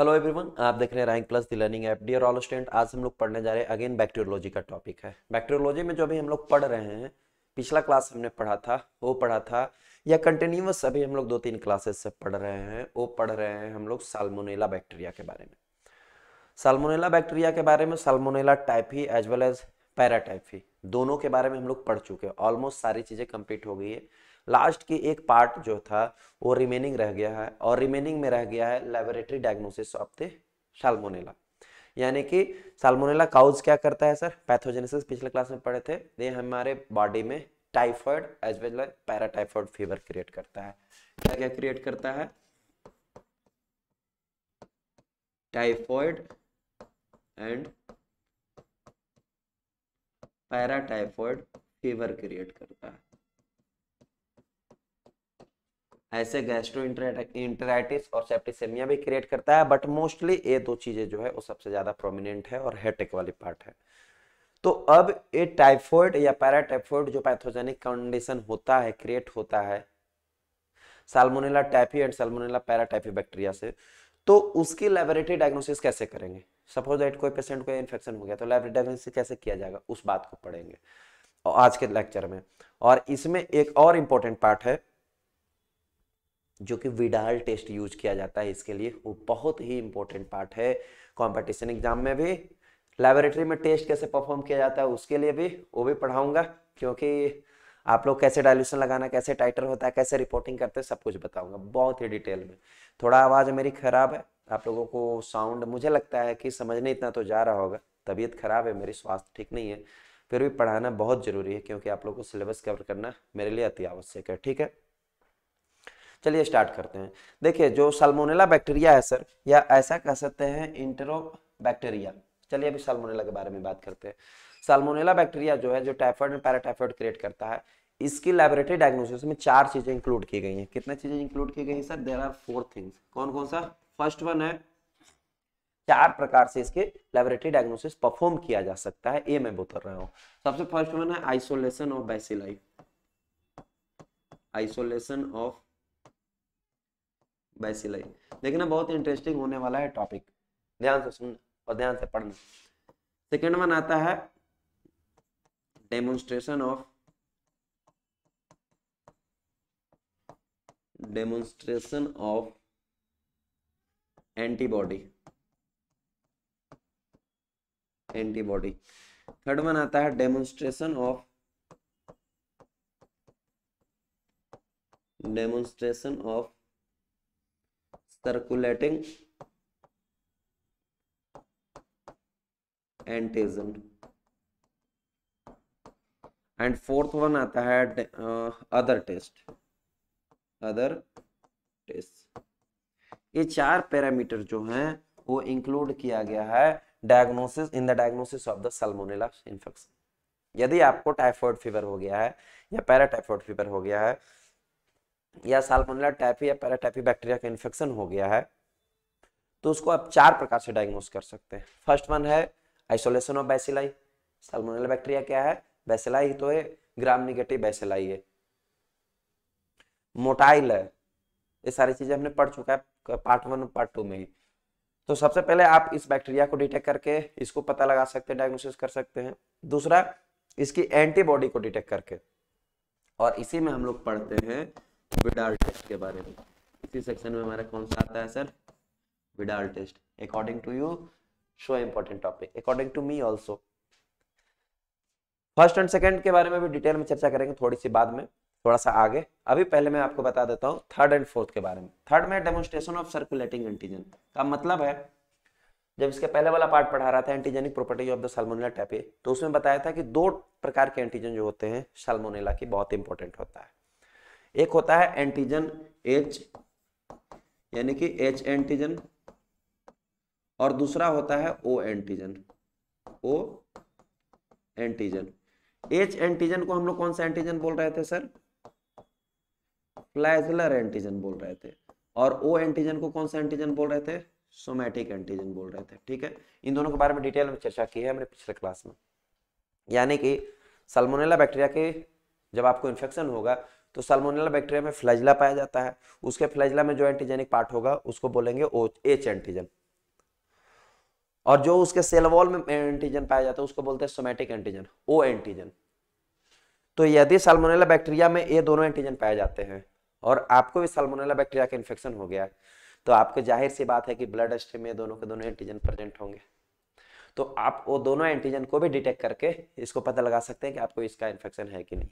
Hello everyone आप देख रहे हैं rank plus the learning app dear all student आज हम लोग पढ़ने जा रहे हैं अगेन बैक्टीरियोलॉजी का टॉपिक है बैक्टीरियोलॉजी में जो अभी हम लोग पढ़ रहे हैं पिछला क्लास हमने पढ़ा था वो पढ़ा था या कंटिन्यूस अभी हम लोग दो तीन क्लासेस से पढ़ रहे हैं वो पढ़ रहे हैं हम लोग सालमोनेला बैक्टीरिया के बारे में सालमोनेला बैक्टीरिया के बारे में type typhi as well as paratyphi दोनों के बारे में हम लोग पढ़ चुके हैं ऑलमोस्ट सारी चीज़ें कंप्लीट हो गई है लास्ट की एक पार्ट जो था वो रिमेनिंग रह गया है और रिमेनिंग में रह गया है laboratory diagnosis of the salmonella यानी कि सालमोनेला काउज क्या करता है सर पैथोजेनेसिस पिछले क्लास में पढ़े थे ये हमारे बॉडी में typhoid as well as paratyphoid fever create करता है क्या क्या क्रिएट करता है typhoid and paratyphoid fever create करता है ऐसे गैस्ट्रो इंटराइटिस और सेप्टिसेमिया भी क्रिएट करता है बट मोस्टली ये दो चीज़ें जो है वो सबसे ज़्यादा प्रोमिनेंट है और हेटेक वाली पार्ट है तो अब ये टाइफॉइड या पैराटाइफॉइड जो पैथोजेनिक कंडीशन होता है क्रिएट होता है salmonella typhi and salmonella paratyphi bacteria से तो उसकी लेबोरेटरी डायग्नोसिस कैसे करेंगे सपोज दैट कोई पेशेंट को इन्फेक्शन हो गया तो लेबोरेटरी डायग्नोसिस कैसे किया जाएगा उस बात को पढ़ेंगे और आज के लेक्चर में और इसमें एक और इम्पोर्टेंट पार्ट है जो कि विडाल टेस्ट यूज किया जाता है इसके लिए वो बहुत ही इंपॉर्टेंट पार्ट है कॉम्पिटिशन एग्जाम में भी लेबोरेटरी में टेस्ट कैसे परफॉर्म किया जाता है उसके लिए भी वो भी पढ़ाऊंगा क्योंकि आप लोग कैसे डायल्यूशन लगाना कैसे टाइटर होता है कैसे रिपोर्टिंग करते हैं सब कुछ बताऊंगा बहुत ही डिटेल में थोड़ा आवाज़ मेरी ख़राब है आप लोगों को साउंड मुझे लगता है कि समझने इतना तो जा रहा होगा तबीयत खराब है मेरी स्वास्थ्य ठीक नहीं है फिर भी पढ़ाना बहुत ज़रूरी है क्योंकि आप लोग को सिलेबस कवर करना मेरे लिए अति आवश्यक है ठीक है चलिए स्टार्ट करते हैं देखिए जो सलमोनेला बैक्टीरिया है सर या ऐसा कह सकते हैं इंटरो बैक्टीरिया चलिए अभी सलमोनेला के बारे में बात करते हैं सलमोनेला बैक्टीरिया जो है जो टाइफॉइड एंड पैराटाइफॉइड क्रिएट करता है इसकी लेबोरेटरी डायग्नोसिस में चार चीजें इंक्लूड की गई हैं कितने चीजें इंक्लूड की गई sir there are four things कौन कौन सा फर्स्ट वन है चार प्रकार से इसके लेबोरेटरी डायग्नोसिस परफॉर्म किया जा सकता है ए मैं बोल रहा हूं सबसे फर्स्ट वन है isolation of bacilli isolation of bacilli देखना बहुत इंटरेस्टिंग होने वाला है टॉपिक ध्यान से सुनना और ध्यान से पढ़ना सेकेंड वन आता है demonstration of demonstration of antibody antibody third one आता है demonstration of demonstration of circulating antigen and fourth one आता है अदर टेस्ट अदर टेस्ट ये चार पैरामीटर जो हैं वो इंक्लूड किया गया है diagnosis in the diagnosis of the salmonella infection यदि आपको टाइफॉइड फीवर हो गया है या पैराटाइफॉइड फीवर हो गया है या सालमोनेला टाइपी या पैराटाइफी बैक्टीरिया का इन्फेक्शन हो गया है तो उसको आप चार प्रकार से डायग्नोस कर सकते हैं फर्स्ट वन है isolation of bacilli salmonella bacteria क्या है बैसिलाई तो है ग्राम निगेटिव बैसिलाई है मोटाइल है ये सारी चीजें हमने पढ़ चुका है पार्ट वन पार्ट टू में ही तो सबसे पहले आप इस बैक्टीरिया को डिटेक्ट करके इसको पता लगा सकते हैं डायग्नोसिस कर सकते हैं दूसरा इसकी एंटीबॉडी को डिटेक्ट करके और इसी में हम लोग पढ़ते हैं विडाल टेस्ट के बारे में इसी सेक्शन में हमारा कौन सा आता है sir Widal test according to you so important topic according to me also first and second के बारे में भी डिटेल में चर्चा करेंगे थोड़ी सी बाद में थोड़ा सा आगे अभी पहले मैं आपको बता देता हूँ थर्ड एंड फोर्थ के बारे में थर्ड में डेमोन्स्ट्रेशन ऑफ सर्कुलेटिंग एंटीजन का मतलब है जब इसके पहले वाला पार्ट पढ़ा रहा था antigenic property of the salmonella type तो उसमें बताया था कि दो प्रकार के एंटीजन जो होते हैं सलमोनेला की बहुत इंपॉर्टेंट होता है एक होता है एंटीजन एच यानी कि एच एंटीजन और दूसरा होता है O antigen O antigen H antigen को हम लोग कौन सा एंटीजन बोल रहे थे सर फ्लैजलर एंटीजन बोल रहे थे और ओ एंटीजन को कौन सा एंटीजन बोल रहे थे सोमैटिक एंटीजन बोल रहे थे ठीक है इन दोनों के बारे में डिटेल में चर्चा की है हमने पिछले क्लास में यानी कि सलमोनेला बैक्टीरिया के जब आपको इन्फेक्शन होगा तो सलमोनेला बैक्टीरिया में फ्लैजला पाया जाता है उसके फ्लैजला में जो एंटीजेनिक पार्ट होगा उसको बोलेंगे एच एंटीजन और जो उसके सेलवॉल में एंटीजन पाया जाता है उसको बोलते हैं सोमेटिक एंटीजन ओ एंटीजन तो यदि सलमोनेला बैक्टीरिया में ये दोनों एंटीजन पाए जाते हैं और आपको भी सलमोनेला बैक्टीरिया का इन्फेक्शन हो गया तो आपको जाहिर सी बात है कि ब्लड स्ट्रीम में दोनों के दोनों एंटीजन प्रेजेंट होंगे तो आप वो दोनों एंटीजन को भी डिटेक्ट करके इसको पता लगा सकते हैं कि आपको इसका इन्फेक्शन है कि नहीं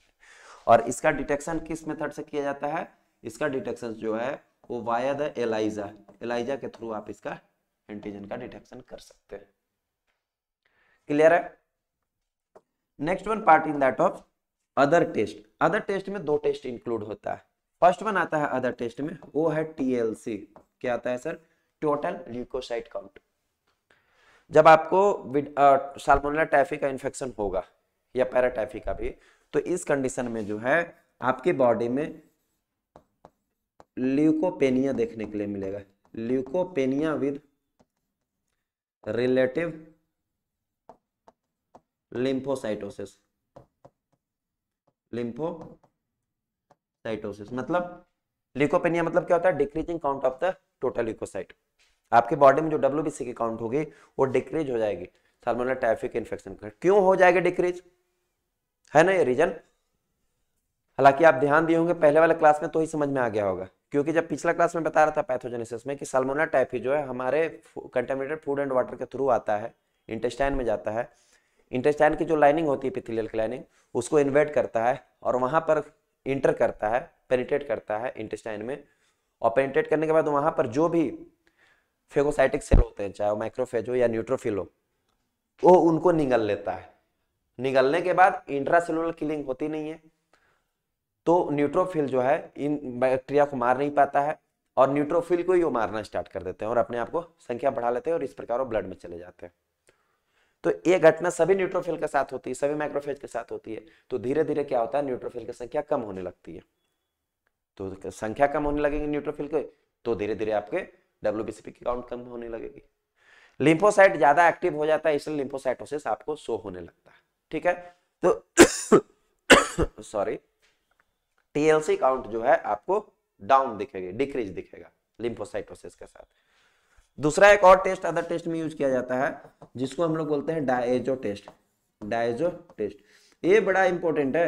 और इसका डिटेक्शन किस मेथड से किया जाता है इसका डिटेक्शन जो है वो वाया द एलाइजा एलाइजा के थ्रू आप इसका एंटीजन का डिटेक्शन कर सकते हैं क्लियर है next one part in that of other test other test में दो टेस्ट इंक्लूड होता है फर्स्ट वन आता है अदर टेस्ट में वो है टीएलसी क्या आता है सर टोटल ल्यूकोसाइट काउंट जब आपको साल्मोनेला टाइफी का इन्फेक्शन होगा या पैराटाइफी का भी तो इस कंडीशन में जो है आपके बॉडी में ल्यूकोपेनिया देखने के लिए मिलेगा leukopenia with relative lymphocytosis lymphocytosis मतलब ल्यूकोपेनिया मतलब क्या होता है decreasing count of the total leukocyte आपके बॉडी में जो डब्ल्यू की काउंट होगी वो डिक्रीज हो जाएगी सालमोनेला टाइफिक इन्फेक्शन क्यों हो जाएगा डिक्रीज है ना ये रीजन हालांकि आप ध्यान दिए होंगे पहले वाले क्लास में तो ही समझ में आ गया होगा क्योंकि जब पिछला क्लास में बता रहा था पैथोजेनेसिस में कि टाइप टाइफी जो है हमारे कंटेमिनेटेड फूड एंड वाटर के थ्रू आता है इंटेस्टाइन में जाता है इंटेस्टाइन की जो लाइनिंग होती है पिथिलियल की लाइनिंग उसको इन्वेट करता है और वहां पर इंटर करता है पेनिटेट करता है इंटेस्टाइन में और पेनिटेट करने के बाद वहां पर जो भी फेगोसाइटिक सेल होते हैं चाहे वो माइक्रोफेज हो या न्यूट्रोफिल हो वो उनको निगल लेता है निगलने के बाद इंट्रासेलुलर किलिंग होती नहीं है तो न्यूट्रोफिल जो है इन बैक्टीरिया को मार नहीं पाता है और न्यूट्रोफिल को ही मारना स्टार्ट कर देते हैं और अपने आप को संख्या बढ़ा लेते हैं और इस प्रकार वो ब्लड में चले जाते हैं तो ये घटना सभी न्यूट्रोफिल के साथ होती है सभी माइक्रोफेज के साथ होती है तो धीरे धीरे क्या होता है न्यूट्रोफिल की संख्या कम होने लगती है तो संख्या कम होने लगेगी न्यूट्रोफिल के तो धीरे धीरे आपके डब्ल्यू की काउंट कम होने लगेगी लिंफोसाइट ज्यादा एक्टिव हो जाता है इसलिए लिंफोसाइटोसिस आपको शो होने लगता है ठीक है तो सॉरी टीएलसी काउंट जो है आपको डाउन दिखेगी डिक्रीज दिखेगा लिम्फोसाइटोसिस के साथ दूसरा एक और टेस्ट अदर टेस्ट में यूज किया जाता है जिसको हम लोग बोलते हैं डाएजो टेस्ट डाएजो टेस्ट ये बड़ा इंपॉर्टेंट है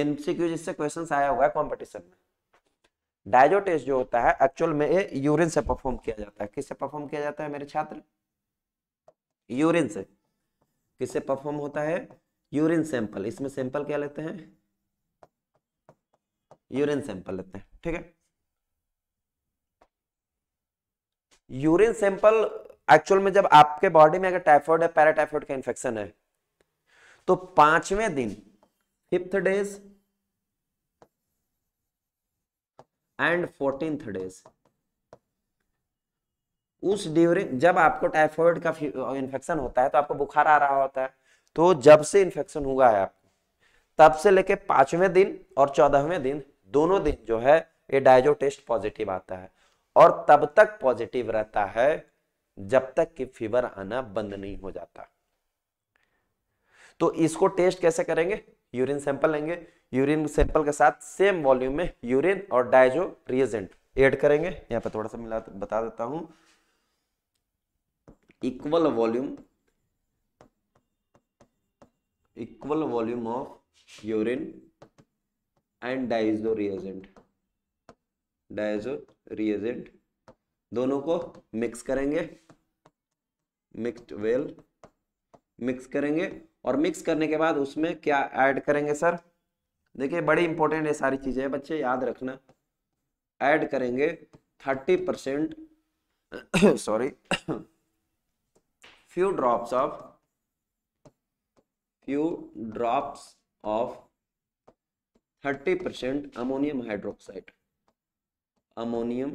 एमसीक्यू जिससे क्वेश्चन आया हुआ है कॉम्पिटिशन में डायजो टेस्ट जो होता है एक्चुअल में ये यूरिन से परफॉर्म किया जाता है किससे परफॉर्म किया जाता है मेरे छात्र यूरिन से किससे परफॉर्म होता है यूरिन सैंपल इसमें सैंपल क्या लेते हैं यूरिन सैंपल लेते हैं ठीक है यूरिन सैंपल एक्चुअल में जब आपके बॉडी में अगर टाइफॉइड है पैराटाइफॉइड का इंफेक्शन है तो पांचवें दिन fifth days and fourteenth days उस ड्यूरिंग जब आपको टाइफॉइड का इंफेक्शन होता है तो आपको बुखार आ रहा होता है तो जब से इन्फेक्शन हुआ है आपको तब से लेके पांचवें दिन और चौदहवें दिन दोनों दिन जो है ये डायजो टेस्ट पॉजिटिव आता है और तब तक पॉजिटिव रहता है जब तक कि फीवर आना बंद नहीं हो जाता तो इसको टेस्ट कैसे करेंगे यूरिन सैंपल लेंगे यूरिन सैंपल के साथ सेम वॉल्यूम में यूरिन और डायजो रिएजेंट ऐड करेंगे यहां पर थोड़ा सा मिला बता देता हूं equal volume equal volume of urine and diazo reagent diazo reagent दोनों को मिक्स करेंगे मिक्स्ड वेल मिक्स करेंगे और मिक्स करने के बाद उसमें क्या ऐड करेंगे सर देखिए बड़ी इंपॉर्टेंट ये सारी चीज़ें बच्चे याद रखना ऐड करेंगे thirty percent sorry few drops of few drops of 30% ammonium hydroxide ammonium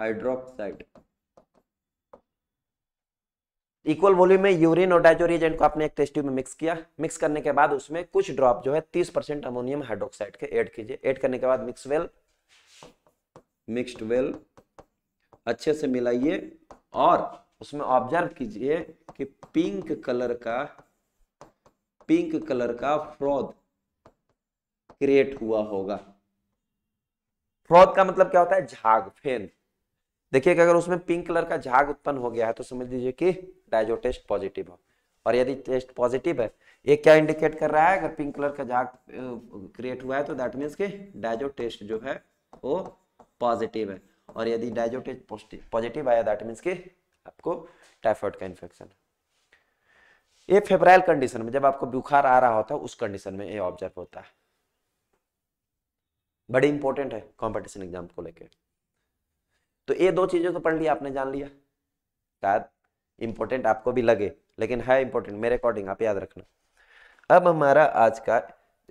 hydroxide equal volume में यूरिन और डाइजोर एजेंट को आपने एक टेस्ट ट्यूब में मिक्स किया मिक्स करने के बाद उसमें कुछ ड्रॉप जो है 30 परसेंट अमोनियम हाइड्रोक्साइड के ऐड कीजिए ऐड करने के बाद मिक्स वेल मिक्स्ड वेल अच्छे से मिलाइए और उसमें ऑब्जर्व कीजिए कि पिंक कलर का पिंक कलर का फ्रॉद क्रिएट हुआ होगा फ्रॉद का मतलब क्या होता है झाग फेन देखिए अगर उसमें पिंक कलर का झाग उत्पन्न हो गया है तो समझ लीजिए कि डायजो टेस्ट पॉजिटिव है और यदि टेस्ट पॉजिटिव है ये क्या इंडिकेट कर रहा है अगर पिंक कलर का झाग क्रिएट हुआ है तो दैट मीन्स कि डायजो टेस्ट जो है वो पॉजिटिव है और यदि डायजो टेस्ट पॉजिटिव आया दैट मीन्स कि आपको टाइफॉइड का इन्फेक्शन ये फेबराइल कंडीशन में जब आपको बुखार आ रहा होता है उस कंडीशन में ये ऑब्जर्व होता है बड़ी इंपॉर्टेंट है कंपटीशन एग्जाम को लेके तो ये दो चीजें तो पढ़ लिया आपने जान लिया शायद इंपॉर्टेंट आपको भी लगे लेकिन है इंपॉर्टेंट मेरे अकॉर्डिंग आप याद रखना अब हमारा आज का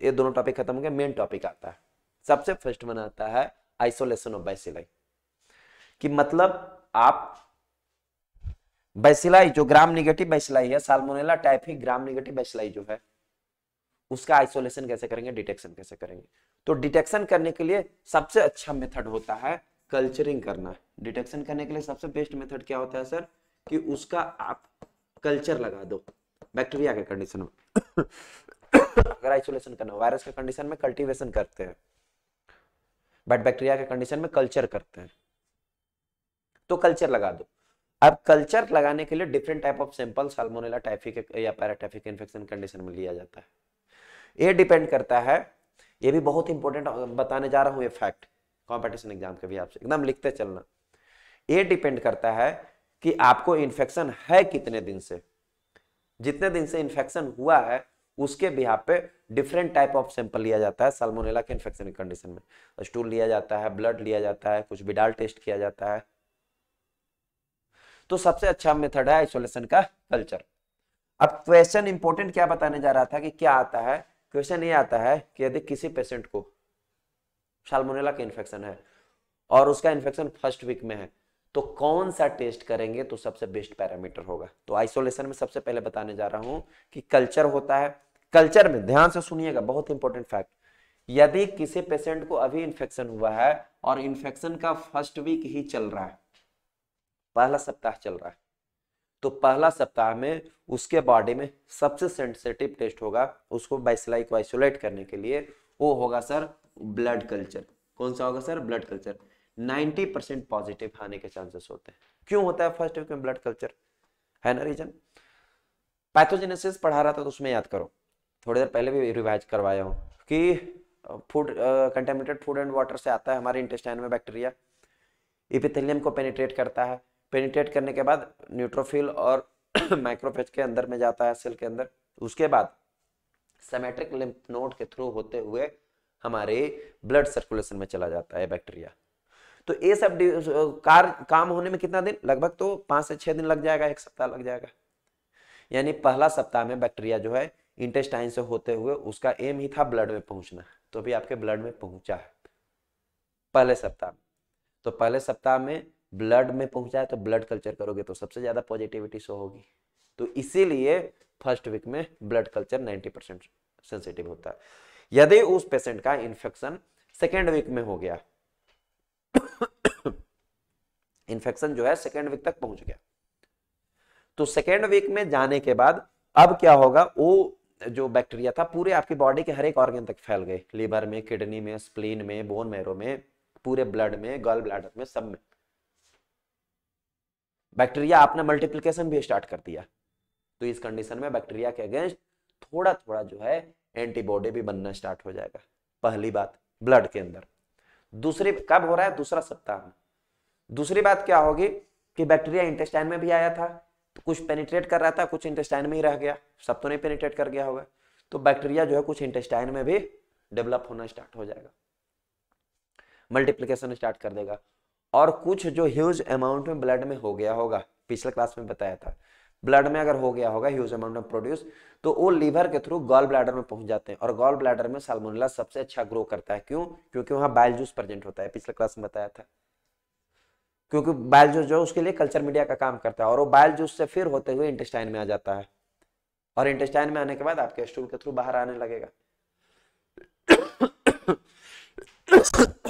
ये दोनों टॉपिक खत्म हो गया मेन टॉपिक आता है सबसे फर्स्ट में आता है आइसोलेशन ऑफ बाइसिलाई कि मतलब आप बैसिलाई जो ग्राम निगेटिव बैसिलाई है साल्मोनेला ही ग्राम निगेटिव बैसिलाई जो है उसका आइसोलेशन कैसे करेंगे डिटेक्शन कैसे करेंगे तो डिटेक्शन करने के लिए सबसे अच्छा मेथड होता है कल्चरिंग करना डिटेक्शन करने के लिए सबसे बेस्ट मेथड क्या होता है सर कि उसका आप कल्चर लगा दो बैक्टीरिया के कंडीशन में अगर आइसोलेशन करना वायरस के कंडीशन में कल्टीवेशन करते हैं बट बैक्टीरिया के कंडीशन में कल्चर करते हैं तो कल्चर लगा दो अब कल्चर लगाने के लिए different type of sample salmonella typhi या पैराटाइफिक इन्फेक्शन कंडीशन में लिया जाता है ये डिपेंड करता है ये भी बहुत इंपॉर्टेंट बताने जा रहा हूँ ये फैक्ट कॉम्पिटिशन एग्जाम के भी आपसे एकदम लिखते चलना ये डिपेंड करता है कि आपको इन्फेक्शन है कितने दिन से जितने दिन से इन्फेक्शन हुआ है उसके बिहार पे डिफरेंट टाइप ऑफ सैंपल लिया जाता है साल्मोनेला के इन्फेक्शन कंडीशन में स्टूल लिया जाता है ब्लड लिया जाता है कुछ बिडाल टेस्ट किया जाता है तो सबसे अच्छा मेथड है आइसोलेशन का कल्चर अब क्वेश्चन इंपोर्टेंट क्या बताने जा रहा था कि क्या आता है क्वेश्चन ये आता है कि यदि किसी पेशेंट को साल्मोनेला का इन्फेक्शन है और उसका इन्फेक्शन फर्स्ट वीक में है तो कौन सा टेस्ट करेंगे तो सबसे बेस्ट पैरामीटर होगा तो आइसोलेशन में सबसे पहले बताने जा रहा हूं कि कल्चर होता है कल्चर में ध्यान से सुनिएगा बहुत इंपॉर्टेंट फैक्ट यदि किसी पेशेंट को अभी इन्फेक्शन हुआ है और इन्फेक्शन का फर्स्ट वीक ही चल रहा है पहला सप्ताह चल रहा है तो पहला सप्ताह में उसके बॉडी में सबसे सेंसिटिव टेस्ट होगा उसको बाइसलाई को आइसोलेट करने के लिए वो होगा सर ब्लड कल्चर कौन सा होगा sir blood culture 90 percent positive आने के चांसेस होते हैं क्यों होता है फर्स्ट में ब्लड कल्चर है ना रीजन पैथोजेनेसिस पढ़ा रहा था तो उसमें याद करो थोड़ी देर पहले भी रिवाइज करवाया हूँ कि food contaminated food and water से आता है हमारे इंटेस्टाइन में बैक्टीरिया इपिथेलियम को पेनिट्रेट करता है पेनिट्रेट करने के बाद न्यूट्रोफिल और माइक्रोफेज के अंदर में जाता है सेल के अंदर उसके बाद सेमेट्रिक लिम्फ नोड के थ्रू होते हुए हमारे ब्लड सर्कुलेशन में चला जाता है बैक्टीरिया तो ये सब कार काम होने में कितना दिन लगभग तो पाँच से छः दिन लग जाएगा एक सप्ताह लग जाएगा यानी पहला सप्ताह में बैक्टीरिया जो है इंटेस्टाइन से होते हुए उसका एम ही था ब्लड में पहुंचना तो भी आपके ब्लड में पहुंचा है पहले सप्ताह में तो पहले सप्ताह में ब्लड में पहुंचा है तो ब्लड कल्चर करोगे तो सबसे ज़्यादा पॉजिटिविटी शो होगी तो इसीलिए फर्स्ट वीक में ब्लड कल्चर 90 परसेंट सेंसिटिव होता है यदि उस पेशेंट का इन्फेक्शन सेकेंड वीक में हो गया इन्फेक्शन जो है सेकेंड वीक तक पहुंच गया तो सेकेंड वीक में जाने के बाद अब क्या होगा वो जो बैक्टीरिया था पूरे आपकी बॉडी के हर एक ऑर्गेन तक फैल गए लीवर में किडनी में स्प्लीन में बोन मैरो में पूरे ब्लड में गल ब्लैडर में सब में बैक्टीरिया आपने मल्टीप्लीकेशन भी स्टार्ट कर दिया तो इस कंडीशन में बैक्टीरिया के अगेंस्ट थोड़ा थोड़ा जो है एंटीबॉडी भी बनना स्टार्ट हो जाएगा पहली बात ब्लड के अंदर दूसरी कब हो रहा है दूसरा सप्ताह में दूसरी बात क्या होगी कि बैक्टीरिया इंटेस्टाइन में भी आया था तो कुछ पेनिट्रेट कर रहा था कुछ इंटेस्टाइन में ही रह गया सब तो नहीं पेनिट्रेट कर गया होगा तो बैक्टीरिया जो है कुछ इंटेस्टाइन में भी डेवलप होना स्टार्ट हो जाएगा मल्टीप्लीकेशन स्टार्ट कर देगा और कुछ जो ह्यूज अमाउंट में ब्लड में हो गया होगा पिछले क्लास में बताया था ब्लड में अगर हो गया होगा ह्यूज अमाउंट में प्रोड्यूस तो वो लीवर के थ्रू गॉल ब्लैडर में पहुंच जाते हैं और गॉल ब्लैडर में साल्मोनेला सबसे अच्छा ग्रो करता है क्यों क्योंकि वहां बाइल जूस प्रेजेंट होता है पिछले क्लास में बताया था क्योंकि बाइल जूस जो उसके लिए कल्चर मीडिया का काम करता है और वो बाइल जूस से फिर होते हुए इंटेस्टाइन में आ जाता है और इंटेस्टाइन में आने के बाद आपके स्टूल के थ्रू बाहर आने लगेगा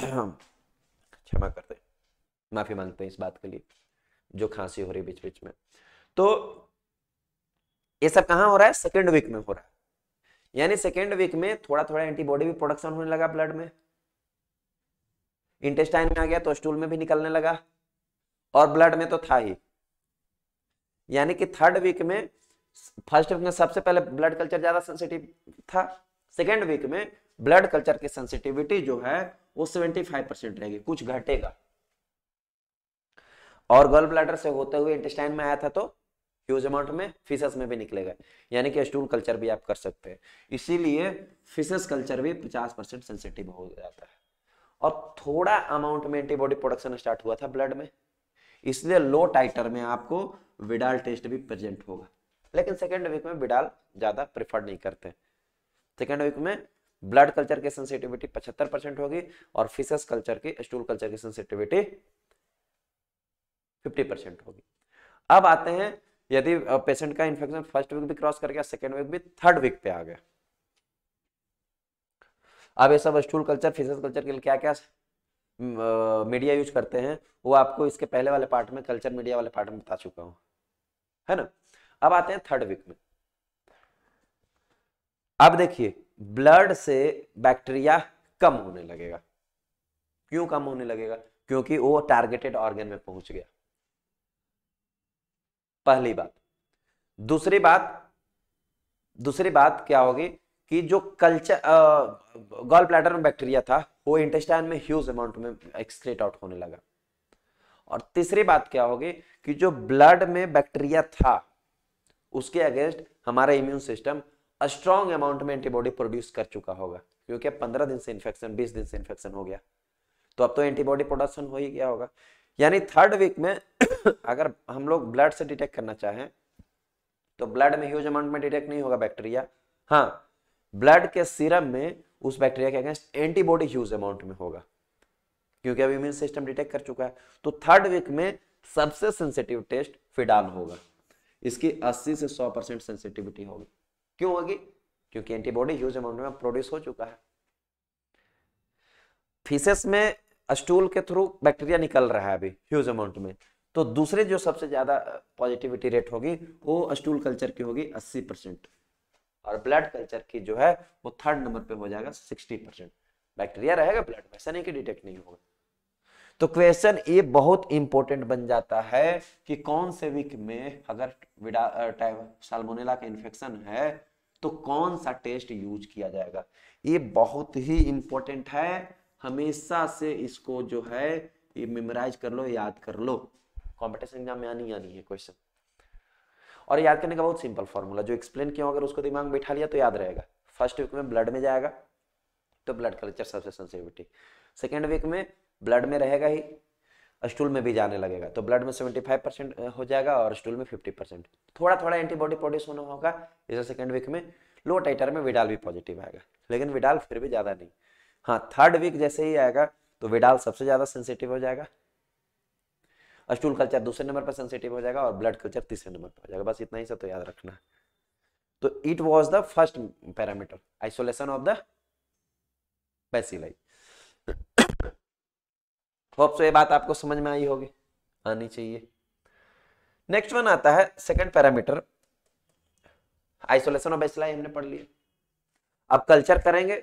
क्षमा करते हैं माफी मांगते हैं इस बात के लिए जो खांसी हो रही बीच बीच में तो ये सब कहाँ हो रहा है सेकेंड वीक में हो रहा है यानी सेकेंड वीक में थोड़ा थोड़ा एंटीबॉडी भी प्रोडक्शन होने लगा ब्लड में इंटेस्टाइन में आ गया तो स्टूल में भी निकलने लगा और ब्लड में तो था ही यानी कि थर्ड वीक में फर्स्ट वीक में सबसे पहले ब्लड कल्चर ज्यादा सेंसिटिव था सेकेंड वीक में ब्लड कल्चर की सेंसिटिविटी जो है वो सेवेंटी फाइव परसेंट रहेगी कुछ घटेगा और गर्ल ब्लैडर से होते हुए इंटेस्टाइन में आया था तो ह्यूज अमाउंट में फिशस में भी निकलेगा यानी कि स्टूल कल्चर भी आप कर सकते हैं इसीलिए फिशस कल्चर भी 50 परसेंट सेंसिटिव हो जाता है और थोड़ा अमाउंट में एंटीबॉडी प्रोडक्शन स्टार्ट हुआ था ब्लड में इसलिए लो टाइटर में आपको विडाल टेस्ट भी प्रेजेंट होगा लेकिन सेकेंड वीक में विडाल ज़्यादा प्रिफर नहीं करते सेकेंड वीक में ब्लड कल्चर की सेंसिटिविटी 75 परसेंट होगी और फिशस कल्चर की स्टूल कल्चर की सेंसिटिविटी फिफ्टी परसेंट होगी अब आते हैं यदि पेशेंट का इन्फेक्शन फर्स्ट वीक भी क्रॉस कर गया सेकेंड वीक भी थर्ड वीक पे आ गया अब ये सब स्टूल कल्चर फिजिकल कल्चर के लिए क्या क्या मीडिया यूज करते हैं वो आपको इसके पहले वाले पार्ट में कल्चर मीडिया वाले पार्ट में बता चुका हूं है ना अब आते हैं थर्ड वीक में अब देखिए ब्लड से बैक्टीरिया कम होने लगेगा क्यों कम होने लगेगा क्योंकि वो टारगेटेड ऑर्गेन में पहुंच गया पहली बात दूसरी बात दूसरी बात क्या होगी कि जो कल्चर गॉल प्लेटर में बैक्टीरिया था वो इंटेस्टाइन में ह्यूज अमाउंट में एक्सक्रेट आउट होने लगा और तीसरी बात क्या होगी कि जो ब्लड में बैक्टीरिया था उसके अगेंस्ट हमारा इम्यून सिस्टम स्ट्रॉन्ग अमाउंट में एंटीबॉडी प्रोड्यूस कर चुका होगा क्योंकि अब पंद्रह दिन से इन्फेक्शन बीस दिन से इन्फेक्शन हो गया तो अब तो एंटीबॉडी प्रोडक्शन हो ही गया होगा यानी थर्ड वीक में अगर हम लोग ब्लड से डिटेक्ट करना चाहें तो ब्लड में ह्यूज अमाउंट में डिटेक्ट नहीं होगा बैक्टीरिया हाँ ब्लड के सीरम में उस बैक्टीरिया के अगेंस्ट एंटीबॉडी ह्यूज अमाउंट में होगा क्योंकि अब इम्यून सिस्टम डिटेक्ट कर चुका है तो थर्ड वीक में सबसे सेंसिटिव टेस्ट फिडाल होगा इसकी 80 से 100 परसेंट सेंसिटिविटी होगी क्यों होगी क्योंकि एंटीबॉडी ह्यूज अमाउंट में प्रोड्यूस हो चुका है फीसेस में स्टूल के थ्रू बैक्टीरिया निकल रहा है अभी ह्यूज अमाउंट में तो दूसरे जो सबसे ज़्यादा पॉजिटिविटी रेट होगी वो स्टूल कल्चर की होगी 80 परसेंट और ब्लड कल्चर की जो है वो थर्ड नंबर पे हो जाएगा 60 परसेंट बैक्टीरिया रहेगा ब्लड में ऐसा नहीं कि डिटेक्ट नहीं होगा तो क्वेश्चन ये बहुत इंपॉर्टेंट बन जाता है कि कौन से वीक में अगर सालमोनेला का इन्फेक्शन है तो कौन सा टेस्ट यूज किया जाएगा ये बहुत ही इंपॉर्टेंट है हमेशा से इसको जो है ये मेमोराइज कर लो याद कर लो कॉम्पिटिशन एग्जाम में आनी आनी है क्वेश्चन और याद करने का बहुत सिंपल फॉर्मूला जो एक्सप्लेन किया अगर उसको दिमाग में बैठा लिया तो याद रहेगा फर्स्ट वीक में ब्लड में जाएगा तो ब्लड कल्चर सबसे सेंसिटिविटी सेकेंड वीक में ब्लड में रहेगा ही स्टूल में भी जाने लगेगा तो ब्लड में सेवेंटी फाइव परसेंट हो जाएगा और स्टूल में फिफ्टी परसेंट थोड़ा थोड़ा एंटीबॉडी प्रोड्यूस होना होगा जैसे सेकेंड वीक में लो टाइटर में विडाल भी पॉजिटिव आएगा लेकिन विडाल फिर भी ज़्यादा नहीं हाँ थर्ड वीक जैसे ही आएगा तो विडाल सबसे ज्यादा सेंसिटिव हो जाएगा अस्टूल कल्चर दूसरे नंबर पर सेंसिटिव हो जाएगा और ब्लड कल्चर तीसरे नंबर पर हो जाएगा बस इतना ही सब तो याद रखना है तो it was the first parameter isolation of the hope so ये बात आपको समझ में आई होगी आनी चाहिए नेक्स्ट वन आता है second parameter isolation of bacilli हमने पढ़ लिया अब कल्चर करेंगे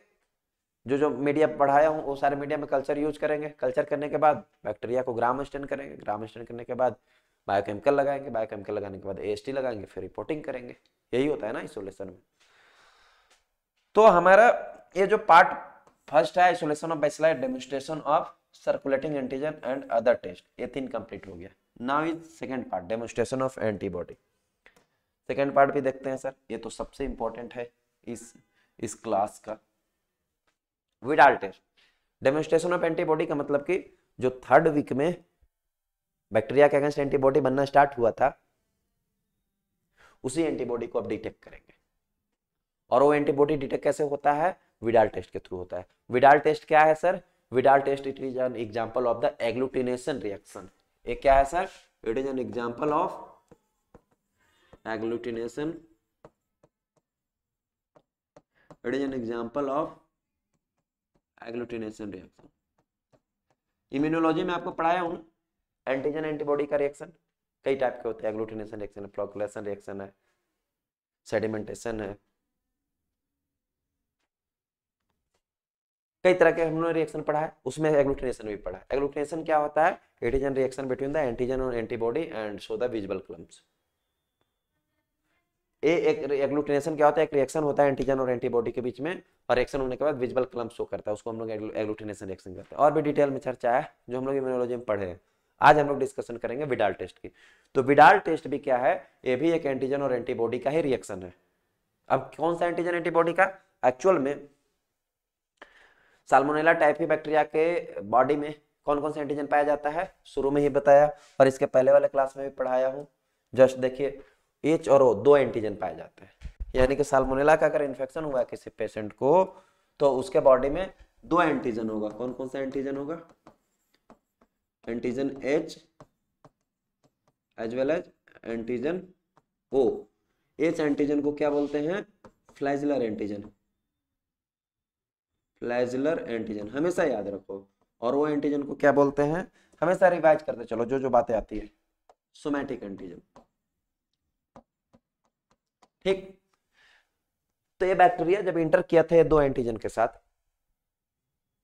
जो जो मीडिया पढ़ाया हूँ वो सारे मीडिया में कल्चर यूज करेंगे कल्चर करने के बाद बैक्टीरिया को ग्राम स्टैंड करेंगे ग्राम स्टैंड करने के बाद बायोकेमिकल लगाएंगे बायोकेमिकल लगाने के बाद ए लगाएंगे फिर रिपोर्टिंग करेंगे यही होता है ना आइसोलेशन में तो हमारा ये जो पार्ट फर्स्ट है isolation of bacilli demonstration of circulating antigen and other test ये तीन कंप्लीट हो गया now is second part demonstration of antibody second part भी देखते हैं सर ये तो सबसे इंपॉर्टेंट है इस इस क्लास का Widal test demonstration of antibody का मतलब कि जो थर्ड वीक में बैक्टीरिया के अगेंस्ट एंटीबॉडी बनना स्टार्ट हुआ था उसी एंटीबॉडी को आप डिटेक्ट करेंगे और वो एंटीबॉडी डिटेक्ट कैसे होता है विडाल टेस्ट के थ्रू होता है विडाल टेस्ट क्या है sir Widal test it is an example of the agglutination reaction ये क्या है sir it is an example of agglutination it is an example of agglutination reaction immunology में आपको पढ़ाया हूँ एंटीजन एंटीबॉडी का रिएक्शन कई टाइप के होते हैं एग्लूटिनेशन रिएक्शन है प्रोकुलेशन रिएक्शन है सेडिमेंटेशन है कई तरह के हमने रिएक्शन पढ़ा है उसमें एग्लूटिनेशन भी पढ़ा है एग्लूटिनेशन क्या होता है antigen reaction between the antigen और antibody and so the visible clumps a एक एग्लूटिनेशन क्या होता है एक रिएक्शन होता है एंटीजन और एंटीबॉडी के बीच में और रिएक्शन होने के बाद विजुअल क्लम्प शो करता है उसको हम लोग एग्लूटिनेशन रिएक्शन करते हैं और भी डिटेल में चर्चा है जो हम लोग इम्यूनोलॉजी में पढ़े हैं आज हम लोग डिस्कशन करेंगे विडाल टेस्ट की तो विडाल टेस्ट भी क्या है ये भी एक एंटीजन और एंटीबॉडी का ही रिएक्शन है अब कौन सा एंटीजन एंटीबॉडी का एक्चुअल में साल्मोनेला टाइप टाइफी बैक्टीरिया के बॉडी में कौन कौन सा एंटीजन पाया जाता है शुरू में ही बताया और इसके पहले वाले क्लास में भी पढ़ाया हूँ जस्ट देखिए एच और ओ दो एंटीजन पाए जाते हैं यानी कि सालमोनेला का अगर इन्फेक्शन हुआ किसी पेशेंट को तो उसके बॉडी में दो एंटीजन होगा कौन कौन सा एंटीजन होगा antigen H as well as antigen O H antigen को क्या बोलते हैं फ्लैजलर एंटीजन फ्लैजलर एंटीजन हमेशा याद रखो और वो एंटीजन को क्या बोलते हैं हमेशा रिवाइज करते चलो जो जो बातें आती है सोमैटिक एंटीजन ठीक तो ये बैक्टीरिया जब इंटर किया था दो एंटीजन के साथ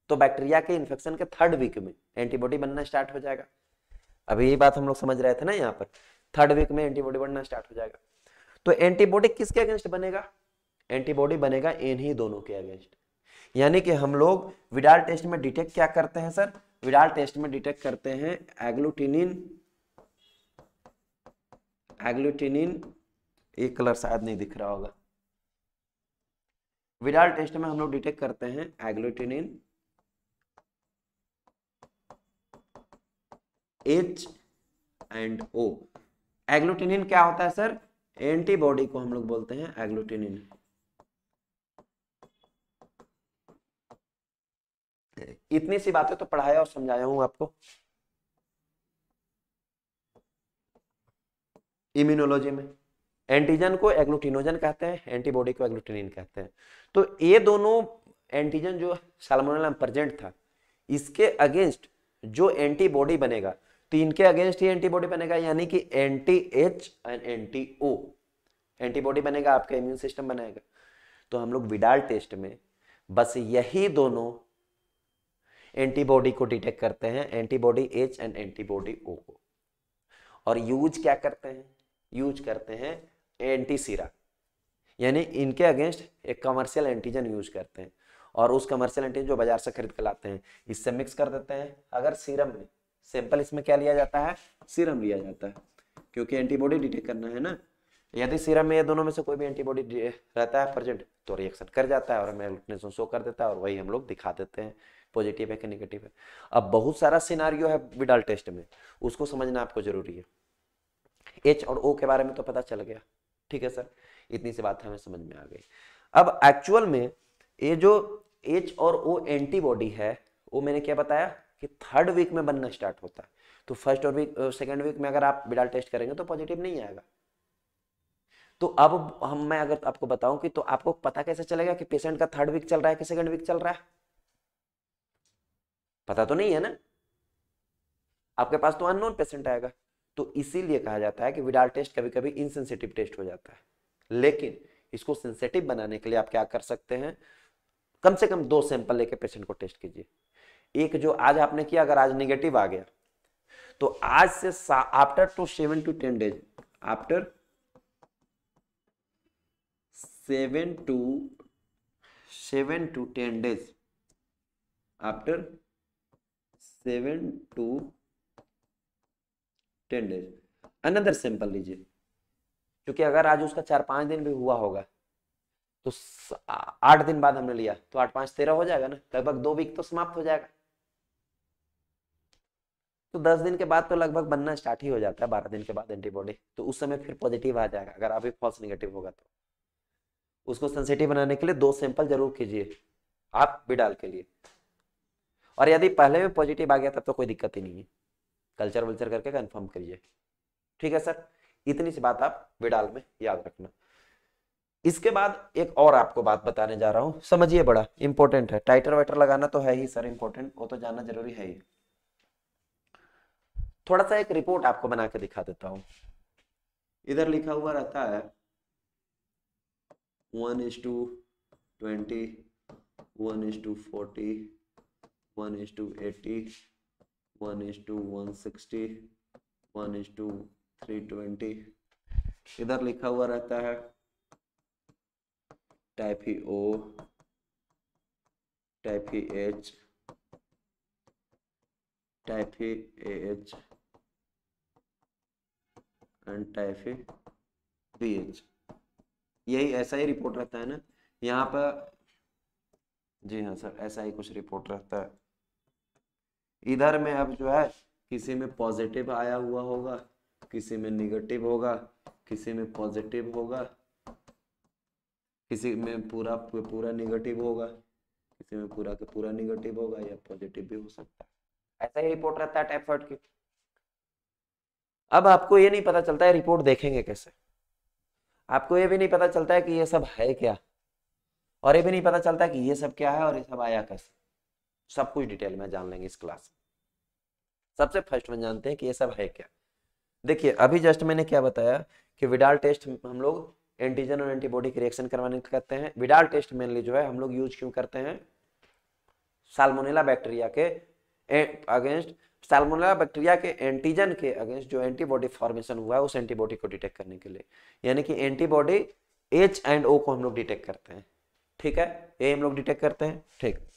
तो बैक्टीरिया के इन्फेक्शन के थर्ड वीक में एंटीबॉडी बनना स्टार्ट हो जाएगा अभी ये बात हम लोग समझ रहे थे ना यहाँ पर थर्ड वीक में एंटीबॉडी बनना स्टार्ट हो जाएगा तो एंटीबॉडी किसके अगेंस्ट बनेगा एंटीबॉडी बनेगा इन ही दोनों के अगेंस्ट यानी कि हम लोग विडाल टेस्ट में डिटेक्ट क्या करते हैं सर विडाल टेस्ट में डिटेक्ट करते हैं एग्लूटिन एग्लूटिन ये कलर शायद नहीं दिख रहा होगा विराल टेस्ट में हम लोग डिटेक्ट करते हैं एग्लोटिनिन एच एंड ओ एग्लोटिनिन क्या होता है सर एंटीबॉडी को हम लोग बोलते हैं एग्लोटिनिन इतनी सी बातें तो पढ़ाया और समझाया हूं आपको इम्यूनोलॉजी में एंटीजन को एग्लूटिनोजन कहते हैं एंटीबॉडी को एग्लूटिनिन कहते हैं तो ये दोनों एंटीजन जो सालमोनेला में प्रेजेंट था इसके अगेंस्ट जो एंटीबॉडी बनेगा तो इनके अगेंस्ट ही एंटीबॉडी बनेगा यानी कि anti H and anti O antibody बनेगा आपका इम्यून सिस्टम बनाएगा तो हम लोग विडाल टेस्ट में बस यही दोनों एंटीबॉडी को डिटेक्ट करते हैं antibody H and antibody O को और यूज क्या करते हैं यूज करते हैं एंटी सीरा यानी इनके अगेंस्ट एक कमर्शियल एंटीजन यूज करते हैं और उस कमर्शियल एंटीजन जो बाजार से खरीद कर लाते हैं इससे मिक्स कर देते हैं अगर सीरम में सिंपल इसमें क्या लिया जाता है सीरम लिया जाता है क्योंकि एंटीबॉडी डिटेक्ट करना है ना यदि सीरम में ये दोनों में से कोई भी एंटीबॉडी रहता है प्रेजेंट तो रिएक्शन कर जाता है और हमें शो कर देता है और वही हम लोग दिखा देते हैं पॉजिटिव है कि नेगेटिव है अब बहुत सारा सिनारियो है विडाल टेस्ट में उसको समझना आपको जरूरी है एच और ओ के बारे में तो पता चल गया ठीक है सर इतनी सी बात हमें समझ में आ गई अब एक्चुअल में ये जो एच और ओ एंटीबॉडी है वो मैंने क्या बताया कि थर्ड वीक में बनना स्टार्ट होता है तो फर्स्ट और वीक सेकेंड वीक में अगर आप बिडाल टेस्ट करेंगे तो पॉजिटिव नहीं आएगा तो अब हम मैं अगर आपको बताऊं कि तो आपको पता कैसे चलेगा कि पेशेंट का थर्ड वीक चल रहा है कि सेकंड वीक चल रहा है पता तो नहीं है ना आपके पास तो अननोन पेशेंट आएगा तो इसीलिए कहा जाता है कि विडाल टेस्ट कभी कभी इनसेंसिटिव टेस्ट हो जाता है लेकिन इसको सेंसेटिव बनाने के लिए आप क्या कर सकते हैं कम से कम दो सैंपल लेके पेशेंट को टेस्ट कीजिए एक जो आज आपने किया अगर आज निगेटिव आ गया तो आज से after to seven to ten days after seven to seven to ten days after seven to ten days another sample लीजिए क्योंकि अगर आज उसका चार पाँच दिन भी हुआ होगा तो आठ दिन बाद हमने लिया तो आठ पाँच तेरह हो जाएगा ना लगभग दो वीक तो समाप्त हो जाएगा तो दस दिन के बाद तो लगभग बनना स्टार्ट ही हो जाता है बारह दिन के बाद एंटीबॉडी तो उस समय फिर पॉजिटिव आ जाएगा अगर अभी फॉल्स निगेटिव होगा तो उसको सेंसिटिव बनाने के लिए दो सैंपल जरूर कीजिए आप भी डाल के लिए और यदि पहले में पॉजिटिव आ गया तब तो कोई दिक्कत ही नहीं है कल्चर वल्चर करके कंफर्म करिए ठीक है सर इतनी सी बात आप विडाल में याद रखना इसके बाद एक और आपको बात बताने जा रहा हूँ समझिए बड़ा इंपॉर्टेंट है टाइटर वाइटर लगाना तो है ही सर इंपॉर्टेंट वो तो जानना जरूरी है ही थोड़ा सा एक रिपोर्ट आपको बना के दिखा देता हूं इधर लिखा हुआ रहता है one is to twenty one is to forty one is to eighty one is to one sixty one is to three twenty इधर लिखा हुआ रहता है typhi O typhi H typhi A H and typhi B H यही ऐसा ही report रहता है ना यहाँ पर जी हाँ सर ऐसा ही कुछ रिपोर्ट रहता है इधर में अब जो है किसी में पॉजिटिव आया हुआ होगा किसी में निगेटिव होगा किसी में पॉजिटिव होगा किसी में पूरा पूरा निगेटिव होगा किसी में पूरा के पूरा निगेटिव होगा या पॉजिटिव भी हो सकता है ऐसा ही रिपोर्ट रहता है टाइफॉइड की अब आपको ये नहीं पता चलता है रिपोर्ट देखेंगे कैसे आपको ये भी नहीं पता चलता है कि ये सब है क्या और ये भी नहीं पता चलता कि ये सब क्या है और ये सब आया कैसे सब कुछ डिटेल में जान लेंगे इस क्लास में सबसे फर्स्ट में जानते हैं कि ये सब है क्या देखिए अभी जस्ट मैंने क्या बताया कि विडाल टेस्ट हम लोग एंटीजन और एंटीबॉडी के रिएक्शन करवाने करते हैं विडाल टेस्ट मेनली जो है हम लोग यूज क्यों करते हैं साल्मोनेला बैक्टीरिया के अगेंस्ट साल्मोनेला बैक्टीरिया के एंटीजन के अगेंस्ट जो एंटीबॉडी फॉर्मेशन हुआ है उस एंटीबॉडी को डिटेक्ट करने के लिए यानी कि एंटीबॉडी एच एंड ओ को हम लोग डिटेक्ट करते हैं ठीक है ये हम लोग डिटेक्ट करते हैं ठीक है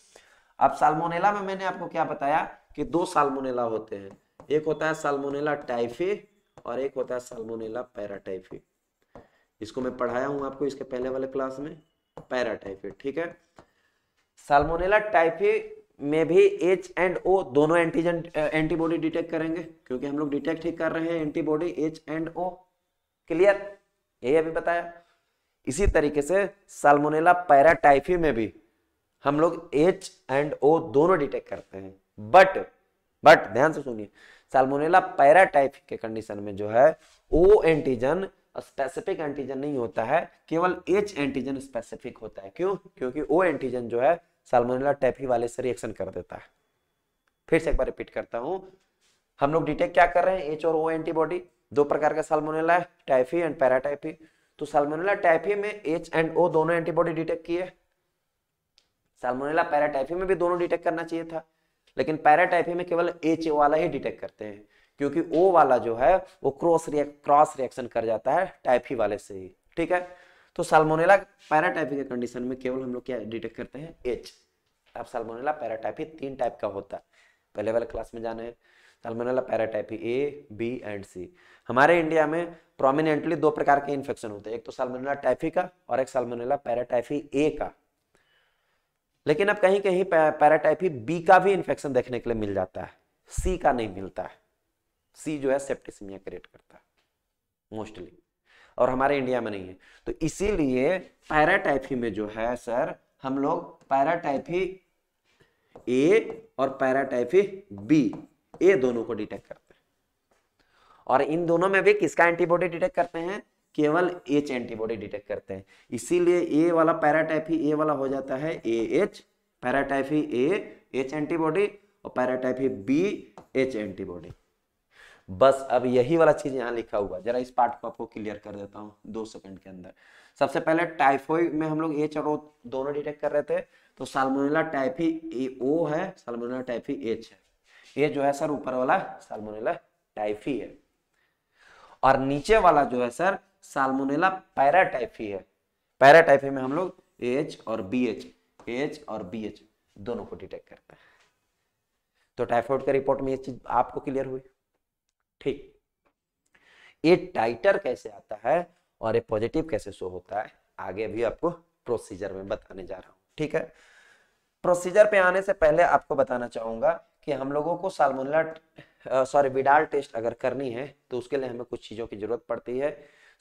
अब साल्मोनेला में मैंने आपको क्या बताया कि दो साल्मोनेला होते हैं एक होता है साल्मोनेला टाइफी और एक होता है साल्मोनेला पैराटाइफी इसको मैं पढ़ाया हूं आपको इसके पहले वाले क्लास में पैराटाइफी ठीक है साल्मोनेला टाइफी में भी एच एंड ओ दोनों एंटीजन एंटीबॉडी डिटेक्ट करेंगे क्योंकि हम लोग डिटेक्ट ही कर रहे हैं antibody H and O clear यही अभी बताया इसी तरीके से साल्मोनेला पैराटाइफी में भी हम लोग एच एंड ओ दोनों डिटेक्ट करते हैं बट बट ध्यान से सुनिए साल्मोनेला पैराटाइप के कंडीशन में जो है ओ एंटीजन स्पेसिफिक एंटीजन नहीं होता है केवल एच एंटीजन स्पेसिफिक होता है क्यों क्योंकि ओ एंटीजन जो है साल्मोनेला टाइफी वाले से रिएक्शन कर देता है फिर से एक बार रिपीट करता हूं हम लोग डिटेक्ट क्या कर रहे हैं एच और ओ एंटीबॉडी दो प्रकार का साल्मोनेला टाइफी एंड पैराटाइफी तो साल्मोनेला टाइफी में एच एंड ओ दोनों एंटीबॉडी डिटेक्ट किए सालमोनेला पैराटाइफी में भी दोनों डिटेक्ट करना चाहिए था लेकिन पैराटाइफी में केवल एच वाला ही डिटेक्ट करते हैं क्योंकि ओ वाला जो है वो क्रॉस रिएक्ट क्रॉस रिएक्शन कर जाता है टाइफी वाले से ही ठीक है तो सालमोनेला पैराटाइफी के कंडीशन में केवल हम लोग क्या डिटेक्ट करते हैं एच अब सालमोनेला पैराटाइफी तीन टाइप का होता है पहले वाले क्लास में जाना है salmonella paratyphi A B and C हमारे इंडिया में प्रोमिनेंटली दो प्रकार के इन्फेक्शन होते हैं एक तो सालमोनेला टाइफी का और एक सालमोनेला पैराटाइफी ए का लेकिन अब कहीं कहीं पैराटाइफी बी का भी इंफेक्शन देखने के लिए मिल जाता है सी का नहीं मिलता है सी जो है सेप्टिसमिया क्रिएट करता है मोस्टली और हमारे इंडिया में नहीं है तो इसीलिए पैराटाइफी में जो है सर हम लोग पैराटाइफी ए और पैराटाइफी बी ए दोनों को डिटेक्ट करते हैं और इन दोनों में भी किसका एंटीबॉडी डिटेक्ट करते हैं केवल एच एंटीबॉडी डिटेक्ट करते हैं इसीलिए ए वाला पैराटाइप ही ए वाला हो जाता है A H paratyphi A H antibody और paratyphi B H antibody बस अब यही वाला चीज यहाँ लिखा हुआ जरा इस पार्ट को आपको क्लियर कर देता हूँ दो सेकंड के अंदर सबसे पहले टाइफोइड में हम लोग एच और ओ दोनों डिटेक्ट कर रहे थे तो साल्मोनेला टाइफी ए ओ है सालमोनेला टाइप ही एच है ये जो है सर ऊपर वाला साल्मोनेला टाइफी है और नीचे वाला जो है सर साल्मोनेला पैराटाइफी है पैराटाइफी में हम लोग एच और बी एच एच और बी एच दोनों को डिटेक्ट करते हैं तो टाइफॉइड का रिपोर्ट में ये चीज आपको क्लियर हुई ठीक ये टाइटर कैसे आता है और ये पॉजिटिव कैसे शो होता है आगे भी आपको प्रोसीजर में बताने जा रहा हूं ठीक है प्रोसीजर पे आने से पहले आपको बताना चाहूंगा कि हम लोगों को सालमोनला सॉरी विडाल टेस्ट अगर करनी है तो उसके लिए हमें कुछ चीज़ों की जरूरत पड़ती है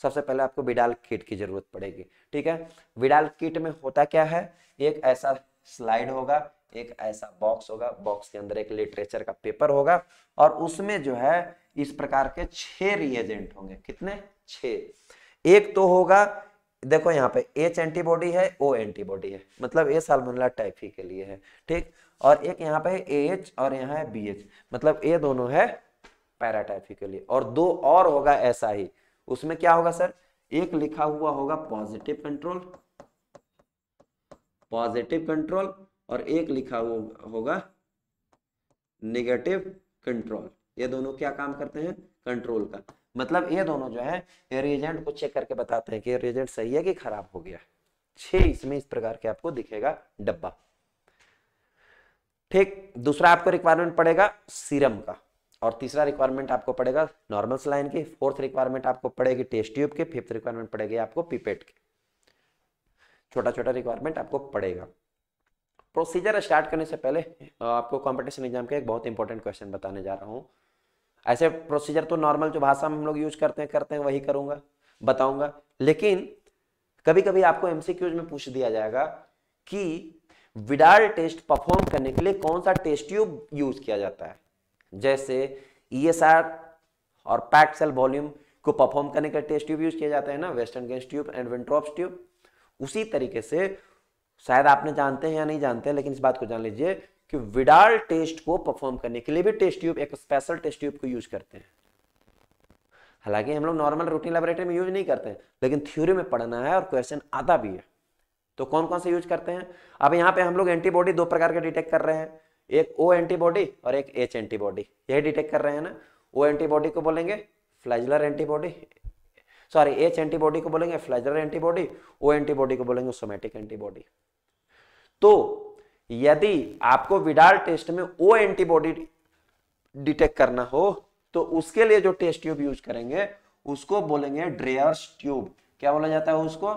सबसे पहले आपको विडाल किट की जरूरत पड़ेगी ठीक है विडाल किट में होता क्या है एक ऐसा स्लाइड होगा एक ऐसा बॉक्स होगा बॉक्स के अंदर एक लिटरेचर का पेपर होगा और उसमें जो है इस प्रकार के छह रिएजेंट होंगे कितने छह एक तो होगा देखो यहाँ पे एच एंटीबॉडी है ओ एंटीबॉडी है मतलब ए सालमोनेला टाइफी के लिए है ठीक और एक यहाँ पे ए एच और यहाँ है बी एच मतलब ए दोनों है पैराटाइफी के लिए और दो और होगा ऐसा ही उसमें क्या होगा सर एक लिखा हुआ होगा पॉजिटिव कंट्रोल पॉजिटिव कंट्रोल और एक लिखा हुआ होगा निगेटिव कंट्रोल ये दोनों क्या काम करते हैं कंट्रोल का मतलब ये दोनों जो है रेजेंट को चेक करके बताते हैं कि रेजेंट सही है कि खराब हो गया छह इसमें इस प्रकार के आपको दिखेगा डब्बा ठीक दूसरा आपको रिक्वायरमेंट पड़ेगा सीरम का और तीसरा रिक्वायरमेंट आपको पड़ेगा नॉर्मल सलाइन की फोर्थ रिक्वायरमेंट आपको पड़ेगी टेस्ट ट्यूब के फिफ्थ रिक्वायरमेंट पड़ेगी आपको पीपेट के छोटा छोटा रिक्वायरमेंट आपको पड़ेगा प्रोसीजर स्टार्ट करने से पहले आपको कॉम्पिटिशन एग्जाम का एक बहुत इंपॉर्टेंट क्वेश्चन बताने जा रहा हूँ ऐसे प्रोसीजर तो नॉर्मल जो भाषा में हम लोग यूज करते हैं करते हैं वही करूँगा बताऊंगा लेकिन कभी कभी आपको एमसीक्यूज में पूछ दिया जाएगा कि विडाल टेस्ट परफॉर्म करने के लिए कौन सा टेस्ट ट्यूब यूज किया जाता है जैसे ई e और पैक सेल वॉल्यूम को परफॉर्म करने का टेस्ट ट्यूब यूज किया जाता है ना Westergren tube and Wintrobe tube उसी तरीके से शायद आपने जानते हैं या नहीं जानते हैं लेकिन इस बात को जान लीजिए कि विडाल टेस्ट को परफॉर्म करने के लिए भी टेस्ट ट्यूब एक स्पेशल टेस्ट ट्यूब को यूज करते हैं हालांकि हम लोग नॉर्मल रूटीन लेबोरेटरी में यूज नहीं करते हैं लेकिन थ्योरी में पढ़ना है और क्वेश्चन आता भी है तो कौन कौन से यूज करते हैं अब यहाँ पे हम लोग एंटीबॉडी दो प्रकार के डिटेक्ट कर रहे हैं एक ओ एंटीबॉडी और एक एच एंटीबॉडी यही डिटेक्ट कर रहे हैं ना ओ एंटीबॉडी को बोलेंगे flagellar antibody sorry H antibody को बोलेंगे फ्लैजलर एंटीबॉडी ओ एंटीबॉडी को बोलेंगे सोमेटिक एंटीबॉडी तो यदि आपको विडाल टेस्ट में ओ एंटीबॉडी डिटेक्ट करना हो तो उसके लिए जो टेस्ट ट्यूब यूज करेंगे उसको बोलेंगे ड्रेयर्स ट्यूब क्या बोला जाता है उसको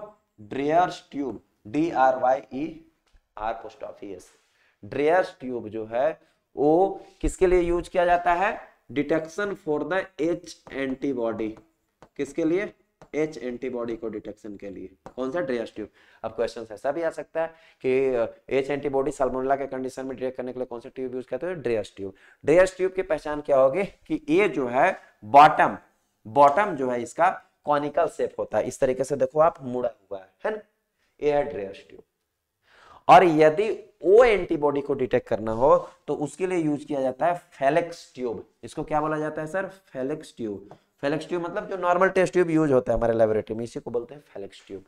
Dreyer's tube D R Y E R post of Dreyer's tube जो है वो किसके लिए यूज किया जाता है detection for the H antibody किसके लिए एच एंटीबॉडी को डिटेक्शन के लिए कौन सा ड्रेस ट्यूब अब क्वेश्चन ऐसा भी आ सकता है कि एच एंटीबॉडी सलमोनला के कंडीशन में डिटेक्ट करने के लिए कौन सा ट्यूब यूज करते हैं ड्रेस ट्यूब ड्रेस ट्यूब की पहचान क्या होगी कि ये जो है बॉटम बॉटम जो है इसका कॉनिकल शेप होता है इस तरीके से देखो आप मुड़ा हुआ है है ना ये है ड्रेस ट्यूब और यदि ओ एंटीबॉडी को डिटेक्ट करना हो तो उसके लिए यूज किया जाता है फेलेक्स ट्यूब इसको क्या बोला जाता है sir Felix tube Felix tube मतलब जो नॉर्मल टेस्ट ट्यूब यूज होता है हमारे लेबोरेटरी में इसी को बोलते हैं फेलेक्स ट्यूब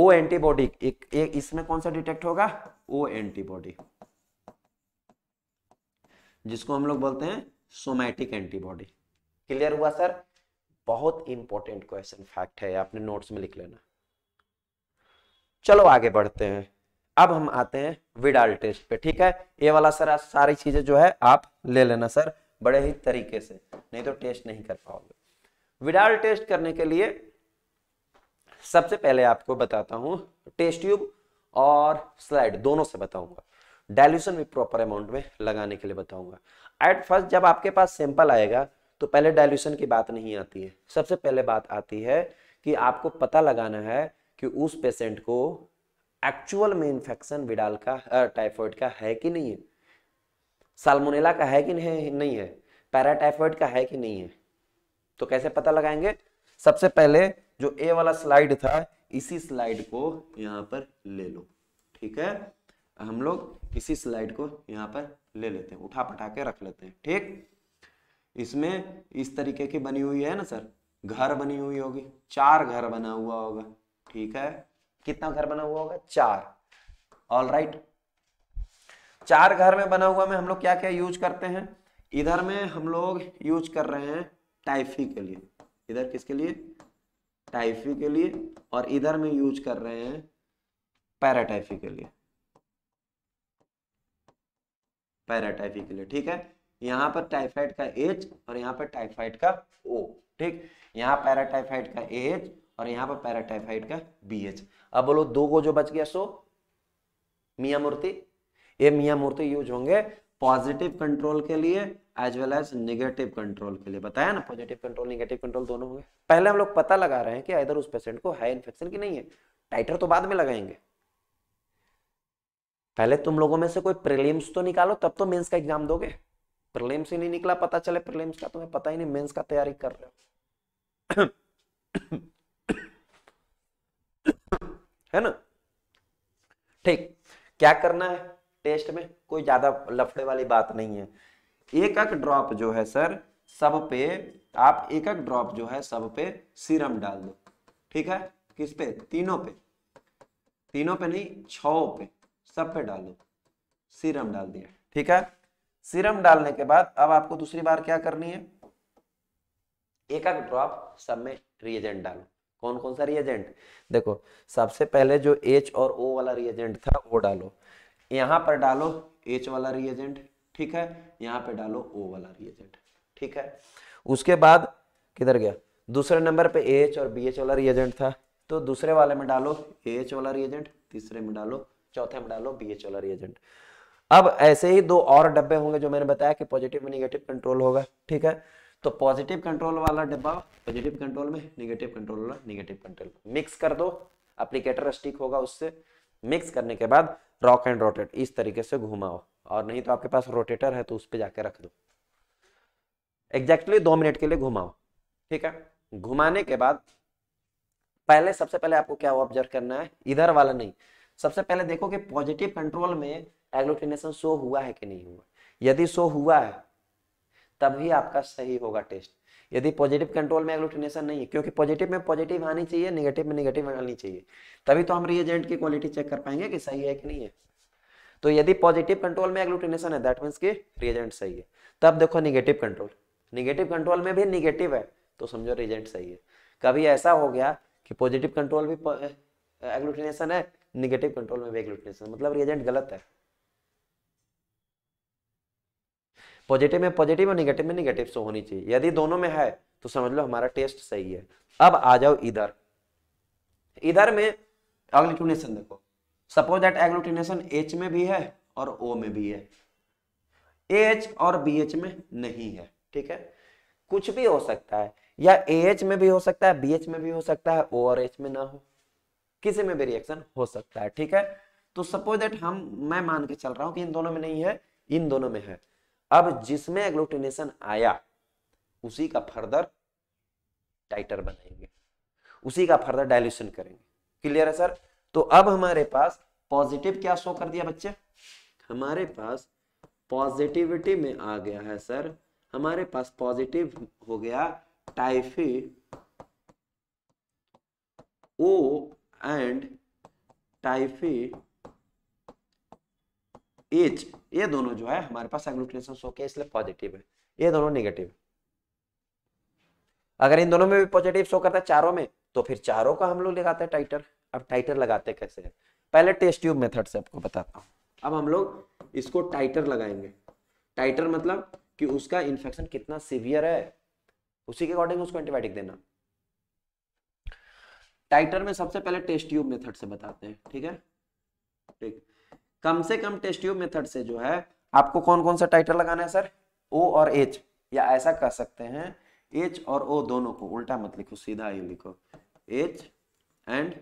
ओ एंटीबॉडी एक, एक इसमें कौन सा डिटेक्ट होगा ओ एंटीबॉडी जिसको हम लोग बोलते हैं सोमैटिक एंटीबॉडी क्लियर हुआ सर बहुत इंपॉर्टेंट क्वेश्चन फैक्ट है आपने नोट्स में लिख लेना चलो आगे बढ़ते हैं अब हम आते हैं विडाल टेस्ट पे ठीक है ये वाला सर सारी चीजें जो है आप ले लेना सर बड़े ही तरीके से नहीं तो टेस्ट नहीं कर पाओगे विडाल टेस्ट करने के लिए सबसे पहले आपको बताता हूं टेस्ट ट्यूब और स्लाइड दोनों से बताऊंगा डायल्यूशन भी प्रॉपर अमाउंट में लगाने के लिए बताऊंगा एट फर्स्ट जब आपके पास सैंपल आएगा तो पहले डायल्यूशन की बात नहीं आती है सबसे पहले बात आती है कि आपको पता लगाना है कि उस पेशेंट को एक्चुअल में इन्फेक्शन विडाल का टाइफॉइड का है कि नहीं है साल्मोनेला का है कि नहीं नहीं है पैराटाइफॉइड का है कि नहीं है तो कैसे पता लगाएंगे सबसे पहले जो ए वाला स्लाइड था इसी स्लाइड को यहां पर ले लो ठीक है हम लोग इसी स्लाइड को यहां पर ले लेते हैं उठा पटा के रख लेते हैं ठीक इसमें इस तरीके की बनी हुई है ना सर घर बनी हुई होगी चार घर बना हुआ होगा ठीक है कितना घर बना हुआ होगा चार ऑल राइट right. चार घर में बना हुआ में हम लोग क्या क्या यूज करते हैं इधर में हम लोग यूज कर रहे हैं टाइफी के लिए इधर किसके लिए टाइफी के लिए और इधर में यूज कर रहे हैं पैराटाइफी के लिए पैराटाइफी के लिए ठीक है यहां पर टाइफाइड का एच और यहां पर टाइफाइड का ओ ठीक यहाँ पैराटाइफाइड का एच और यहां पर पैराटाइफाइड का बी एच अब बोलो दो को जो बच गया सो मिया मूर्ति ये मिया मूर्ति यूज होंगे पॉजिटिव कंट्रोल के लिए as well as negative control के लिए बताया ना पॉजिटिव कंट्रोल निगेटिव कंट्रोल दोनों होंगे पहले हम लोग पता लगा रहे हैं कि इधर उस पेशेंट को हाई इन्फेक्शन की नहीं है टाइटर तो बाद में लगाएंगे पहले तुम लोगों में से कोई प्रिलिम्स तो निकालो तब तो मेंस का एग्जाम दोगे प्रिलिम्स ही नहीं निकला पता चले प्रिलिम्स का तुम्हें पता ही नहीं मेंस का तैयारी कर रहे हो है ना ठीक क्या करना है टेस्ट में कोई ज्यादा लफड़े वाली बात नहीं है एक एक ड्रॉप जो है सर सब पे आप एक एक ड्रॉप जो है सब पे सीरम डाल दो ठीक है किस पे तीनों पे तीनों पे नहीं छो पे सब पे डालो सीरम डाल दिया ठीक है सीरम डालने के बाद अब आपको दूसरी बार क्या करनी है एक एक ड्रॉप सब में रिएजेंट डालो कौन कौन सा रिएजेंट देखो सबसे पहले जो एच और ओ वाला रिएजेंट था वो डालो यहाँ पर डालो एच वाला रिएजेंट ठीक है यहाँ पे डालो ओ वाला रिएजेंट ठीक है उसके बाद किधर गया दूसरे नंबर पे एच और बी एच वाला रिएजेंट था तो दूसरे वाले में डालो एच वाला रिएजेंट तीसरे में डालो चौथे में डालो बी एच वाला रिएजेंट अब ऐसे ही दो और डब्बे होंगे जो मैंने बताया कि पॉजिटिव में निगेटिव कंट्रोल होगा ठीक है तो पॉजिटिव कंट्रोल वाला डिब्बा पॉजिटिव कंट्रोल में निगेटिव कंट्रोल वाला निगेटिव कंट्रोल मिक्स कर दो अप्लीकेटर स्टिक होगा उससे मिक्स करने के बाद रॉक एंड रोटेट इस तरीके से घुमाओ और नहीं तो आपके पास रोटेटर है तो उस पर जाके रख दो एग्जैक्टली दो मिनट के लिए घुमाओ ठीक है घुमाने के बाद पहले सबसे पहले आपको क्या ऑब्जर्व करना है इधर वाला नहीं सबसे पहले देखो कि पॉजिटिव कंट्रोल में एग्लोटिनेशन शो हुआ है कि नहीं हुआ यदि शो हुआ है तभी आपका सही होगा टेस्ट यदि पॉजिटिव कंट्रोल में एग्लूटिनेशन नहीं है क्योंकि पॉजिटिव में पॉजिटिव आनी चाहिए निगेटिव में निगेटिव आनी चाहिए तभी तो हम रिएजेंट की क्वालिटी चेक कर पाएंगे कि सही है कि नहीं है तो यदि पॉजिटिव कंट्रोल में एग्लूटिनेशन है दैट मीन्स कि रिएजेंट सही है तब देखो निगेटिव कंट्रोल निगेटिव कंट्रोल में भी निगेटिव है तो समझो रिएजेंट सही है कभी ऐसा हो गया कि पॉजिटिव कंट्रोल भी एग्लूटिनेशन है निगेटिव कंट्रोल में भी एग्लूटिनेशन मतलब रिएजेंट गलत है पॉजिटिव में पॉजिटिव और निगेटिव में निगेटिव सो तो होनी चाहिए यदि दोनों में है तो समझ लो हमारा टेस्ट सही है अब आ जाओ इधर इधर में एग्लूटिनेशन देखो सपोज दैट एग्लूटिनेशन एच में भी है और ओ में भी है एच और बी एच में नहीं है ठीक है कुछ भी हो सकता है या एच में भी हो सकता है बी एच में भी हो सकता है ओ और एच में ना हो किसी में भी रिएक्शन हो सकता है ठीक है तो सपोज दैट हम मैं मान के चल रहा हूं कि इन दोनों में नहीं है इन दोनों में है अब जिसमें एग्लोटिनेशन आया उसी का फर्दर टाइटर बनाएंगे उसी का फर्दर डायल्यूशन करेंगे क्लियर है सर तो अब हमारे पास पॉजिटिव क्या शो कर दिया बच्चे हमारे पास पॉजिटिविटी में आ गया है सर हमारे पास पॉजिटिव हो गया typhi O and typhi H ये दोनों जो है हमारे पास एग्लूटिनेशन शो के इसलिए पॉजिटिव है ये दोनों नेगेटिव अगर इन दोनों में भी पॉजिटिव शो करता है चारों में तो फिर चारों का हम लोग लगाते हैं टाइटर अब टाइटर लगाते कैसे है पहले टेस्ट ट्यूब मेथड से आपको बताता हूँ अब हम लोग इसको टाइटर लगाएंगे टाइटर मतलब कि उसका इन्फेक्शन कितना सीवियर है उसी के अकॉर्डिंग उसको एंटीबायोटिक देना टाइटर में सबसे पहले टेस्ट ट्यूब मेथड से बताते हैं ठीक है ठीक कम से कम टेस्ट ट्यूब मेथड से जो है आपको कौन कौन सा टाइटल लगाना है सर ओ और एच या ऐसा कर सकते हैं एच और ओ दोनों को उल्टा मत लिखो सीधा ही लिखो एच एंड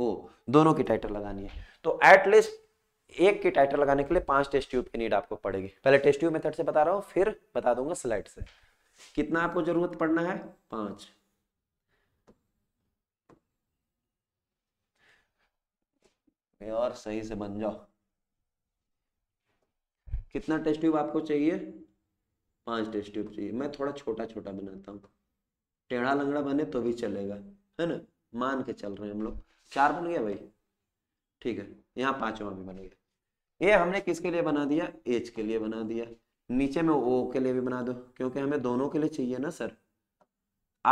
ओ दोनों की टाइटल लगानी है तो एटलीस्ट एक की टाइटल लगाने के लिए पांच टेस्ट ट्यूब की नीड आपको पड़ेगी पहले टेस्ट ट्यूब मेथड से बता रहा हूँ फिर बता दूंगा स्लाइड से कितना आपको जरूरत पड़ना है पांच और सही से बन जाओ कितना टेस्ट ट्यूब आपको चाहिए पांच टेस्ट ट्यूब चाहिए मैं थोड़ा छोटा छोटा बनाता हूँ टेढ़ा लंगड़ा बने तो भी चलेगा है ना मान के चल रहे हैं हम लोग चार बन गया भाई ठीक है यहाँ पांचवा भी बन गया ये हमने किसके लिए बना दिया एच के लिए बना दिया नीचे में ओ के लिए भी बना दो क्योंकि हमें दोनों के लिए चाहिए ना सर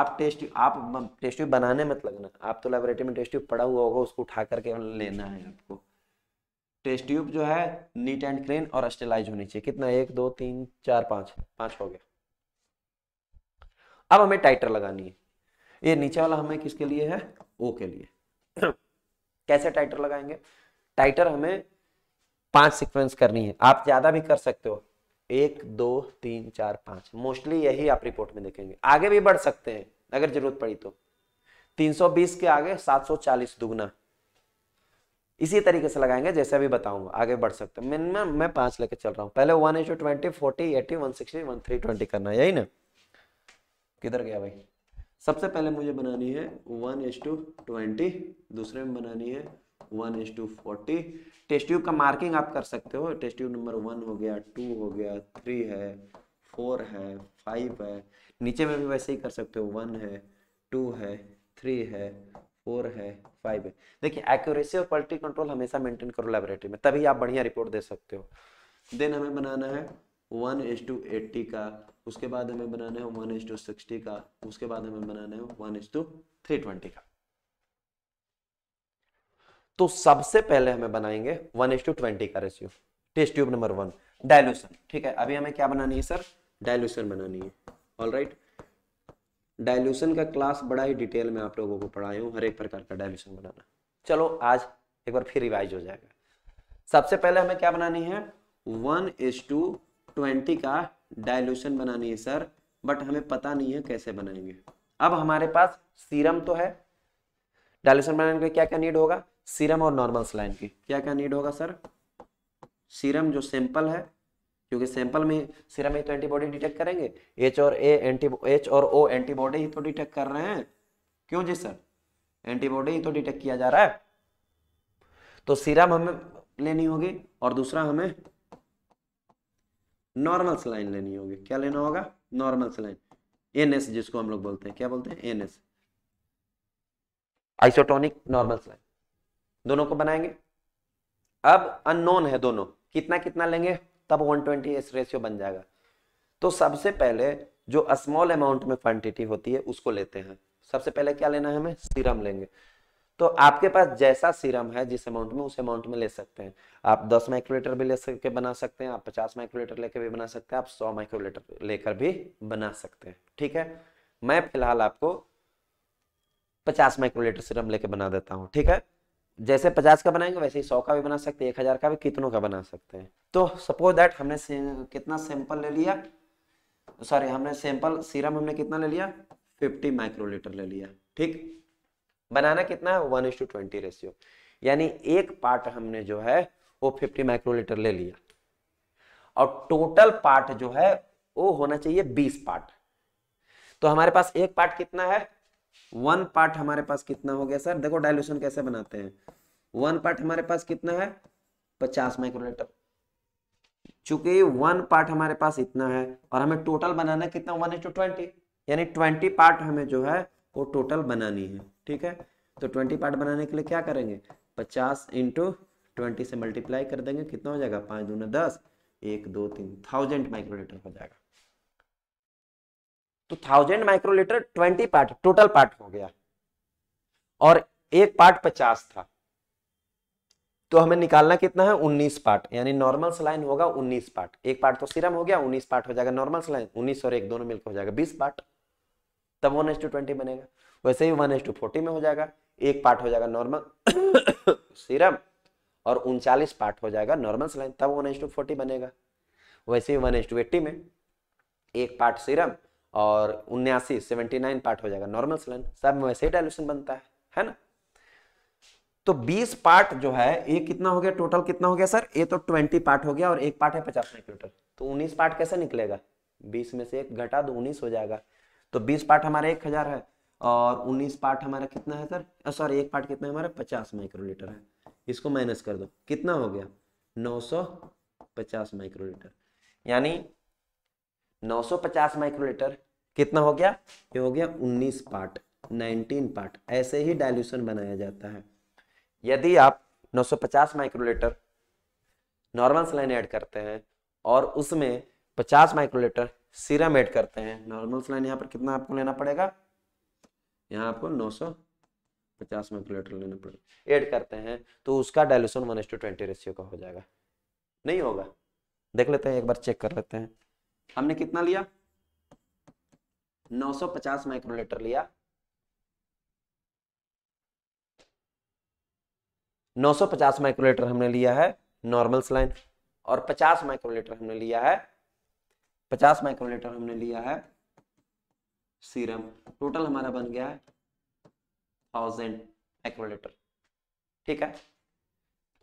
आप टेस्ट आप टेस्ट बनाने मत लगना आप तो लेबोरेटरी में टेस्ट पड़ा हुआ होगा उसको उठा करके लेना है आपको टेस्ट ट्यूब जो है नीट एंड क्लीन और स्टेलाइज होनी चाहिए कितना एक दो तीन चार पांच पांच हो गया अब हमें टाइटर लगानी है ये नीचे वाला हमें किसके लिए है ओ के लिए कैसे टाइटर लगाएंगे टाइटर हमें पांच सीक्वेंस करनी है आप ज्यादा भी कर सकते हो एक दो तीन चार पांच मोस्टली यही आप रिपोर्ट में देखेंगे आगे भी बढ़ सकते हैं अगर जरूरत पड़ी तो 320 के आगे 740 दुगना इसी तरीके से लगाएंगे जैसे अभी बताऊंगा आगे बढ़ सकते हैं मिनिमम मैं पांच लेके चल रहा हूँ पहले one into twenty forty eighty one sixty one three twenty करना यही ना किधर गया भाई सबसे पहले मुझे बनानी है वन एस टू ट्वेंटी दूसरे में बनानी है one is to forty test tube का मार्किंग आप कर सकते हो टेस्ट ट्यूब नंबर वन हो गया टू हो गया थ्री है फोर है फाइव है नीचे में भी वैसे ही कर सकते हो वन है टू है थ्री है फोर है फाइव है देखिए एक्यूरेसी और क्वालिटी कंट्रोल हमेशा मेंटेन करो लेबोरेटरी में तभी आप बढ़िया रिपोर्ट दे सकते हो देन हमें बनाना है वन एस टू एट्टी का उसके बाद हमें बनाना है वन एस टू सिक्सटी का उसके बाद हमें बनाना है one is to three twenty का तो सबसे पहले हमें बनाएंगे वन एस टू ट्वेंटी का ratio test tube number one dilution ठीक है अभी हमें क्या बनानी है सर डायलूशन बनानी है ऑल राइट right? डायल्यूशन का क्लास बड़ा ही डिटेल में आप लोगों को पढ़ाया हूँ हर एक प्रकार का डायल्यूशन बनाना चलो आज एक बार फिर रिवाइज हो जाएगा सबसे पहले हमें क्या बनानी है वन एज टू ट्वेंटी का डायलूशन बनानी है सर बट हमें पता नहीं है कैसे बनाएंगे अब हमारे पास सीरम तो है डायलूशन बनाने के लिए क्या क्या नीड होगा सीरम और नॉर्मल स्लाइन की क्या क्या नीड होगा सर सीरम जो सिंपल है क्योंकि सैंपल में सिरम तो ही तो एंटीबॉडी डिटेक्ट करेंगे एच और ए एंटी एच और ओ एंटीबॉडी ही तो डिटेक्ट कर रहे हैं क्यों जी सर एंटीबॉडी ही तो डिटेक्ट किया जा रहा है तो सीरम हमें लेनी होगी और दूसरा हमें नॉर्मल सलाइन लेनी होगी क्या लेना होगा नॉर्मल सलाइन एन एस जिसको हम लोग बोलते हैं क्या बोलते हैं N S isotonic normal saline दोनों को बनाएंगे अब अननोन है दोनों कितना कितना लेंगे तब 120 ट्वेंटी एस रेशियो बन जाएगा तो सबसे पहले जो स्मॉल अमाउंट में क्वांटिटी होती है उसको लेते हैं सबसे पहले क्या लेना है हमें सीरम लेंगे तो आपके पास जैसा सीरम है जिस अमाउंट में उस अमाउंट में ले सकते हैं आप 10 माइक्रोलीटर भी ले सकते बना सकते हैं आप 50 माइक्रोलीटर लेकर भी बना सकते हैं आप 100 माइक्रोलीटर लेकर भी बना सकते हैं ठीक है मैं फिलहाल आपको 50 माइक्रोलीटर सीरम लेके बना देता हूं ठीक है जैसे पचास का बनाएंगे वैसे ही सौ का भी बना सकते हैं एक हजार का भी कितनों का बना सकते हैं तो सपोज दैट हमने से, कितना सैंपल ले लिया सॉरी हमने सैंपल सीरम हमने कितना ले लिया फिफ्टी माइक्रोलीटर ले लिया ठीक बनाना कितना है one is to twenty ratio यानी एक पार्ट हमने जो है वो फिफ्टी माइक्रोलीटर ले लिया और टोटल पार्ट जो है वो होना चाहिए बीस पार्ट तो हमारे पास एक पार्ट कितना है वन पार्ट हमारे पास कितना हो गया सर देखो डायलूशन कैसे बनाते हैं वन पार्ट हमारे पास कितना है पचास माइक्रोलीटर चूंकि वन पार्ट हमारे पास इतना है और हमें टोटल बनाना कितना वन इंटू ट्वेंटी यानी ट्वेंटी पार्ट हमें जो है वो टोटल बनानी है ठीक है तो ट्वेंटी पार्ट बनाने के लिए क्या करेंगे पचास इंटू ट्वेंटी से मल्टीप्लाई कर देंगे कितना हो जाएगा पाँच दूना दस एक दो तीन थाउजेंड माइक्रोलीटर हो जाएगा तो thousand microlitre twenty part total part हो गया और एक पार्ट पचास था तो हमें निकालना कितना है उन्नीस पार्ट यानी नॉर्मल सलाइन होगा उन्नीस पार्ट एक पार्ट तो सीरम हो गया उन्नीस पार्ट हो जाएगा नॉर्मल सलाइन उन्नीस और एक दोनों मिलकर हो जाएगा बीस पार्ट तब वन एस टू ट्वेंटी बनेगा वैसे ही वन एस टू फोर्टी में हो जाएगा एक पार्ट हो जाएगा नॉर्मल सीरम और उनचालीस पार्ट हो जाएगा नॉर्मल सलाइन तब वन एस टू फोर्टी बनेगा वैसे ही वन एस टू एट्टी में एक पार्ट सीरम और उन्यासी सेवेंटी नाइन पार्ट हो जाएगा नॉर्मल सलन सब में वैसे ही डायल्यूशन बनता है है ना तो 20 पार्ट जो है ये कितना हो गया टोटल कितना हो गया सर ये तो 20 पार्ट हो गया और एक पार्ट है 50 माइक्रोमीटर तो 19 पार्ट कैसे निकलेगा 20 में से एक घटा दो 19 हो जाएगा तो 20 पार्ट हमारा एक हजार है और 19 पार्ट हमारा कितना है सर सॉरी एक पार्ट कितना है हमारा 50 माइक्रोलीटर है इसको माइनस कर दो कितना हो गया 950 माइक्रोलीटर यानी 950 माइक्रोलीटर कितना हो गया ये हो गया 19 पार्ट 19 पार्ट ऐसे ही डाइल्यूशन बनाया जाता है यदि आप 950 माइक्रोलीटर नॉर्मल स्लाइन ऐड करते हैं और उसमें 50 माइक्रोलीटर सीरम ऐड करते हैं नॉर्मल स्लाइन यहाँ पर कितना आपको लेना पड़ेगा यहाँ आपको नौ पचास माइक्रोलीटर लेना पड़ेगा ऐड करते हैं तो उसका डायलूशन वन रेशियो का हो जाएगा नहीं होगा देख लेते हैं एक बार चेक कर लेते हैं हमने कितना लिया 950 माइक्रोलीटर लिया 950 माइक्रोलीटर हमने लिया है नॉर्मल स्लाइन और 50 माइक्रोलीटर हमने लिया है 50 माइक्रोलीटर हमने लिया है सीरम टोटल हमारा बन गया है थाउजेंड माइक्रोलीटर ठीक है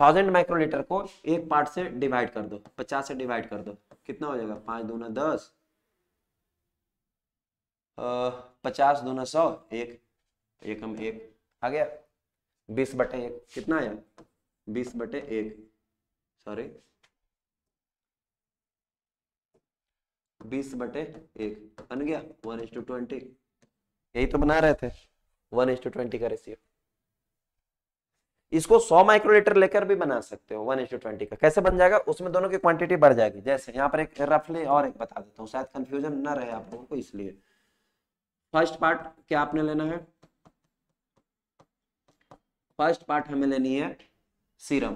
थाउजेंड माइक्रोलीटर को एक पार्ट से डिवाइड कर दो 50 से डिवाइड कर दो कितना हो जाएगा पाँच दूना दस पचास दूना सौ एक एक हम एक आ गया बीस बटे एक कितना आया बीस बटे एक सॉरी बीस बटे एक बन गया वन इंस टू ट्वेंटी यही तो बना रहे थे वन इंस टू ट्वेंटी का रेसियो इसको 100 माइक्रोलीटर लेकर भी बना सकते हो वन इंटू ट्वेंटी का कैसे बन जाएगा उसमें दोनों की क्वांटिटी बढ़ जाएगी जैसे यहाँ पर एक रफली और एक बता देता हूँ शायद कंफ्यूजन ना रहे आप लोगों को इसलिए फर्स्ट पार्ट क्या आपने लेना है फर्स्ट पार्ट हमें लेनी है सीरम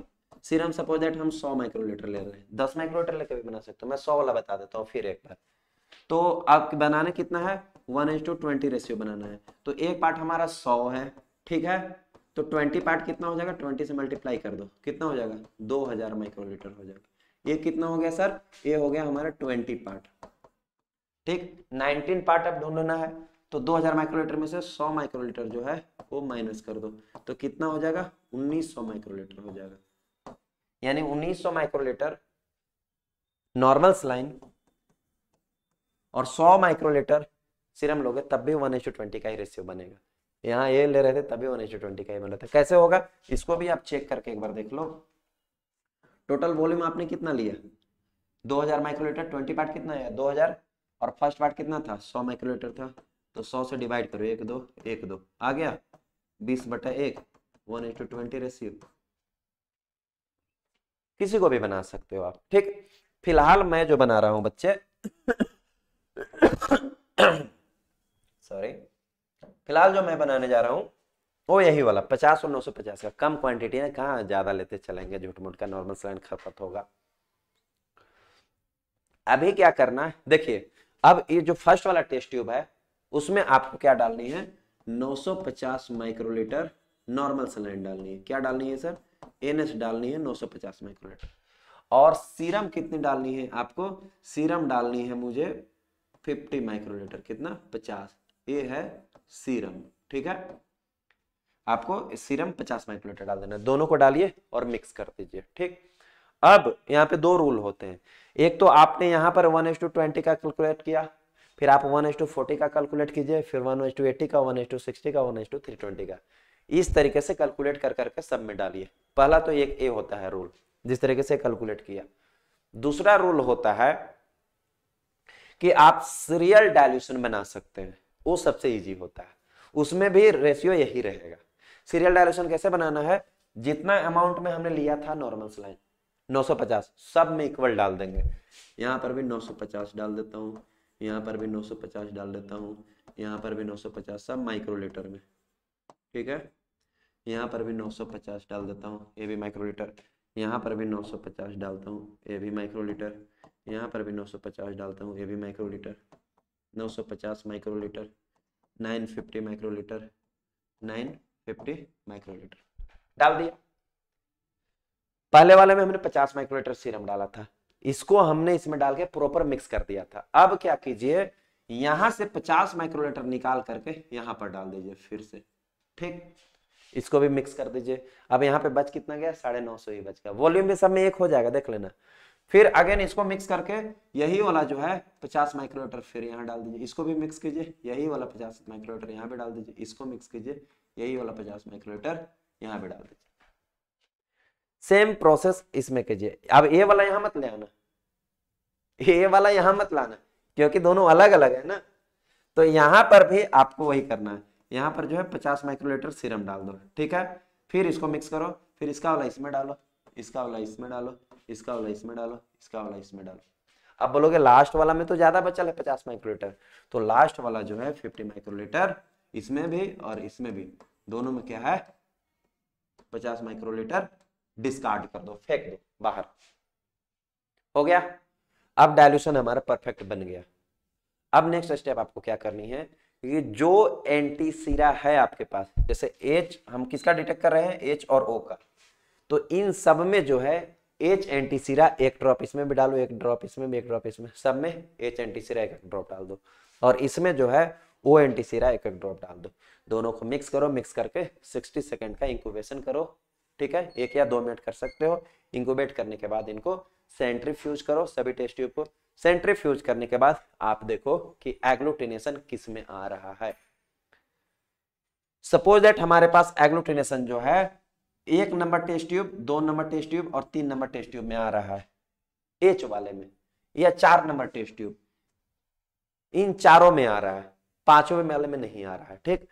सीरम सपोज दैट हम 100 माइक्रोलीटर ले रहे हैं 10 माइक्रोलीटर लेकर भी बना सकते हो मैं 100 वाला बता देता हूँ फिर एक बार तो आप बनाना कितना है one is to twenty ratio बनाना है तो एक पार्ट हमारा सौ है ठीक है तो ट्वेंटी पार्ट कितना हो जाएगा ट्वेंटी से मल्टीप्लाई कर दो कितना हो जाएगा दो हजार माइक्रोलीटर हो जाएगा ये कितना हो गया सर ये हो गया हमारा ट्वेंटी पार्ट ठीक नाइनटीन पार्ट अब ढूंढना है तो 2000 माइक्रोलीटर में से 100 माइक्रोलीटर जो है वो माइनस कर दो तो कितना हो जाएगा 1900 माइक्रोलीटर हो जाएगा यानी 1900 माइक्रोलीटर नॉर्मल स्लाइन और सौ माइक्रोलीटर सिरम लोगे तब भी वन का ही रेशियो बनेगा यहाँ ये ले रहे थे तभी वन एच ट्वेंटी का ये बन रहा था कैसे होगा इसको भी आप चेक करके एक बार देख लो टोटल वॉल्यूम आपने कितना लिया 2000 माइक्रोलीटर 20 पार्ट कितना है 2000 और फर्स्ट पार्ट कितना था 100 माइक्रोलीटर था तो 100 से डिवाइड करो एक दो एक दो आ गया 20 बटा एक वन इंटू ट्वेंटी रेशियो किसी को भी बना सकते हो आप ठीक फिलहाल मैं जो बना रहा हूं बच्चे सॉरी फिलहाल जो मैं बनाने जा रहा हूँ वो यही वाला पचास और नौ सौ पचास का कम क्वांटिटी है कहाँ ज़्यादा लेते चलेंगे झूठ मूठ का नॉर्मल सलाइन खपत होगा अभी क्या करना है देखिए अब ये जो फर्स्ट वाला टेस्ट ट्यूब है उसमें आपको क्या डालनी है 950 माइक्रोलीटर नॉर्मल सलाइन डालनी है क्या डालनी है सर एन डालनी है 950 माइक्रोलीटर और सीरम कितनी डालनी है आपको सीरम डालनी है मुझे 50 माइक्रोलीटर कितना 50 ये है सीरम ठीक है आपको सीरम 50 माइक्रोलीटर डाल देना दोनों को डालिए और मिक्स कर दीजिए ठीक अब यहाँ पे दो रूल होते हैं एक तो आपने यहाँ पर वन एस टू ट्वेंटी का कैलकुलेट किया फिर आप वन एस टू फोर्टी का कैलकुलेट कीजिए फिर वन एस टू एट्टी का वन एस टू सिक्सटी का one is to three twenty का इस तरीके से कैलकुलेट कर करके सब में डालिए पहला तो एक ए होता है रूल जिस तरीके से कैलकुलेट किया दूसरा रूल होता है कि आप सीरियल डायल्यूशन बना सकते हैं वो सबसे ईजी होता है उसमें भी रेशियो यही रहेगा सीरियल डायरेक्शन कैसे बनाना है जितना अमाउंट में हमने लिया था नॉर्मल स्लाइन 950 सब में इक्वल डाल देंगे यहाँ पर भी 950 डाल देता हूँ यहाँ पर भी 950 डाल देता हूँ यहाँ पर भी 950 सब माइक्रोलीटर में ठीक है यहाँ पर भी 950 डाल देता हूँ ये भी माइक्रोलीटर यहाँ पर भी 950 डालता हूँ ये भी माइक्रोलीटर यहाँ पर भी 950 डालता हूँ ये भी माइक्रोलीटर 950 माइक्रोलीटर 950 माइक्रोलीटर 950 माइक्रोलीटर डाल दिया पहले वाले में हमने 50 माइक्रोलीटर सीरम डाला था इसको हमने इसमें डाल के प्रॉपर मिक्स कर दिया था अब क्या कीजिए यहां से 50 माइक्रोलीटर निकाल करके यहां पर डाल दीजिए फिर से ठीक इसको भी मिक्स कर दीजिए अब यहाँ पे बच कितना गया साढ़े नौ सौ ही बच गया वॉल्यूम भी सब में एक हो जाएगा देख लेना फिर अगेन इसको मिक्स करके यही वाला जो है 50 माइक्रोलीटर फिर यहाँ डाल दीजिए इसको भी मिक्स कीजिए यही वाला 50 माइक्रोलीटर यहाँ भी डाल दीजिए इसको मिक्स कीजिए यही वाला 50 माइक्रोलीटर यहाँ भी डाल दीजिए सेम प्रोसेस इसमें कीजिए अब ये वाला यहाँ मत ले आना ये वाला यहाँ मत लाना क्योंकि दोनों अलग अलग है ना तो यहाँ पर भी आपको वही करना है यहाँ पर जो है पचास माइक्रोलीटर सीरम डाल दो ठीक है फिर इसको मिक्स करो फिर इसका वाला इसमें डालो इसका वाला इसमें डालो इसका वाला इसमें डालो इसका वाला इसमें डालो अब बोलोगे लास्ट वाला में तो ज्यादा बचा है पचास माइक्रोलीटर तो लास्ट वाला जो है फिफ्टी माइक्रोलीटर इसमें भी और इसमें भी दोनों में क्या है पचास माइक्रोलीटर डिस्कार्ड कर दो फेंक दो बाहर हो गया अब डायल्यूशन हमारा परफेक्ट बन गया अब नेक्स्ट स्टेप आपको क्या करनी है ये जो एंटी सीरा है आपके पास जैसे एच हम किसका डिटेक्ट कर रहे हैं एच और ओ का तो इन सब में जो है एच एंटीसीरा एक ड्रॉप इसमें भी डालो एक ड्रॉप इसमें भी एक ड्रॉप इसमें सब में एच एंटीसीरा एक ड्रॉप डाल दो और इसमें जो है ओ एंटीसीरा एक एक ड्रॉप डाल दो दोनों को मिक्स करो मिक्स करके 60 सेकंड का इंक्यूबेशन करो ठीक है एक या दो मिनट कर सकते हो इंक्यूबेट करने के बाद इनको सेंट्रीफ्यूज करो सभी टेस्ट ट्यूब को सेंट्रीफ्यूज करने के बाद आप देखो कि एग्लूटिनेशन किस में आ रहा है सपोज दैट हमारे पास एग्लूटिनेशन जो है एक नंबर टेस्ट ट्यूब दो नंबर टेस्ट ट्यूब और तीन नंबर टेस्ट ट्यूब में आ रहा है एच वाले में या चार नंबर टेस्ट ट्यूब इन चारों में आ रहा है पांचों वाले में नहीं आ रहा है ठीक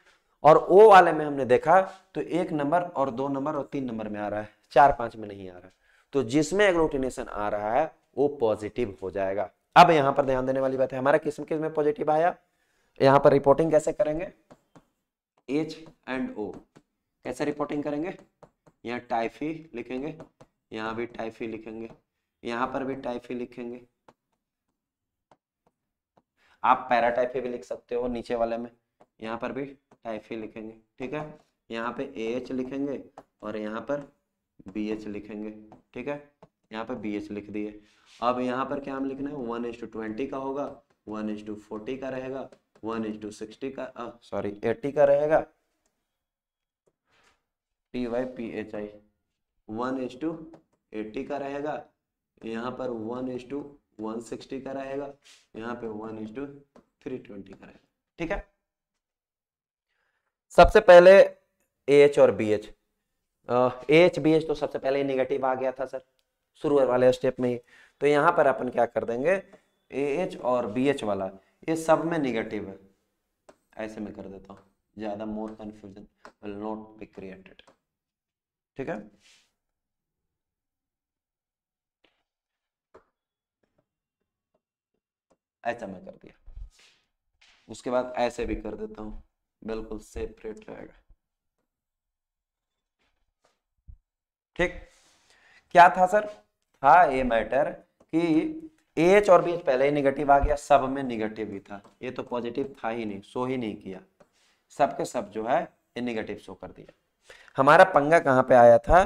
और ओ वाले में हमने देखा तो एक नंबर और दो नंबर और तीन नंबर में आ रहा है चार पांच में नहीं आ रहा तो जिसमें एग्लोटिनेशन आ रहा है वो पॉजिटिव हो जाएगा अब यहां पर ध्यान देने वाली बात है हमारा किस्म किस्म में पॉजिटिव आया यहां पर रिपोर्टिंग कैसे करेंगे एच एंड ओ कैसे रिपोर्टिंग करेंगे यहाँ टाइफी लिखेंगे यहाँ भी टाइफी लिखेंगे यहाँ पर भी टाइफी लिखेंगे आप पैराटाइफी भी लिख सकते हो नीचे वाले में यहाँ पर भी टाइफी लिखेंगे ठीक है यहाँ पे ए एच लिखेंगे और यहाँ पर बी एच लिखेंगे ठीक है यहाँ पे बी एच लिख दिए अब यहाँ पर क्या हम लिखना है वन इंस टू ट्वेंटी का होगा वन इंस टू फोर्टी का रहेगा वन इंस टू सिक्सटी का सॉरी एट्टी का रहेगा T Y P H I one H to eighty का रहेगा यहाँ पर one H to one sixty का रहेगा यहाँ पे one H to three twenty का रहेगा ठीक है सबसे पहले ए एच और B H A H B H तो सबसे पहले निगेटिव आ गया था सर शुरू वाले स्टेप में ही तो यहाँ पर अपन क्या कर देंगे ए एच और बी एच वाला ये सब में निगेटिव है ऐसे में कर देता हूँ ज़्यादा more confusion will not be created ठीक है ऐसा मैं कर दिया उसके बाद ऐसे भी कर देता हूं बिल्कुल सेपरेट रहेगा ठीक क्या था सर था हाँ, ये मैटर कि एच और बीच पहले ही निगेटिव आ गया सब में निगेटिव ही था ये तो पॉजिटिव था ही नहीं शो ही नहीं किया सबके सब जो है ये निगेटिव शो कर दिया हमारा पंगा कहां पे आया था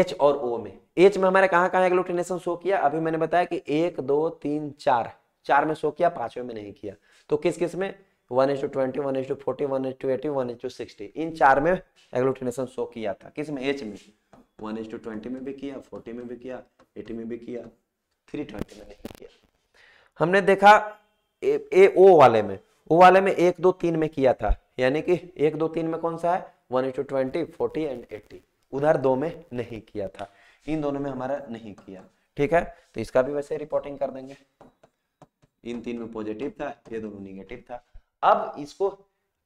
एच और ओ में एच में हमारे कहां कहां एग्लूटिनेशन शो किया अभी मैंने बताया कि एक दो तीन चार चार में शो किया पांचवे में नहीं किया तो किस किस में one H to twenty one H to forty one H to eighty one H to sixty इन चार में एग्लूटिनेशन शो किया था किस में एच में वन एच टू ट्वेंटी में भी किया फोर्टी में भी किया एटी में भी किया थ्री ट्वेंटी में नहीं किया हमने देखा ए, ए ओ वाले में ओ वाले में एक दो तीन में किया था यानी कि एक दो तीन में कौन सा है one into twenty forty and eighty उधर दो में नहीं किया था इन दोनों में हमारा नहीं किया ठीक है तो इसका भी वैसे रिपोर्टिंग कर देंगे इन तीन में पॉजिटिव था ये दोनों निगेटिव था अब इसको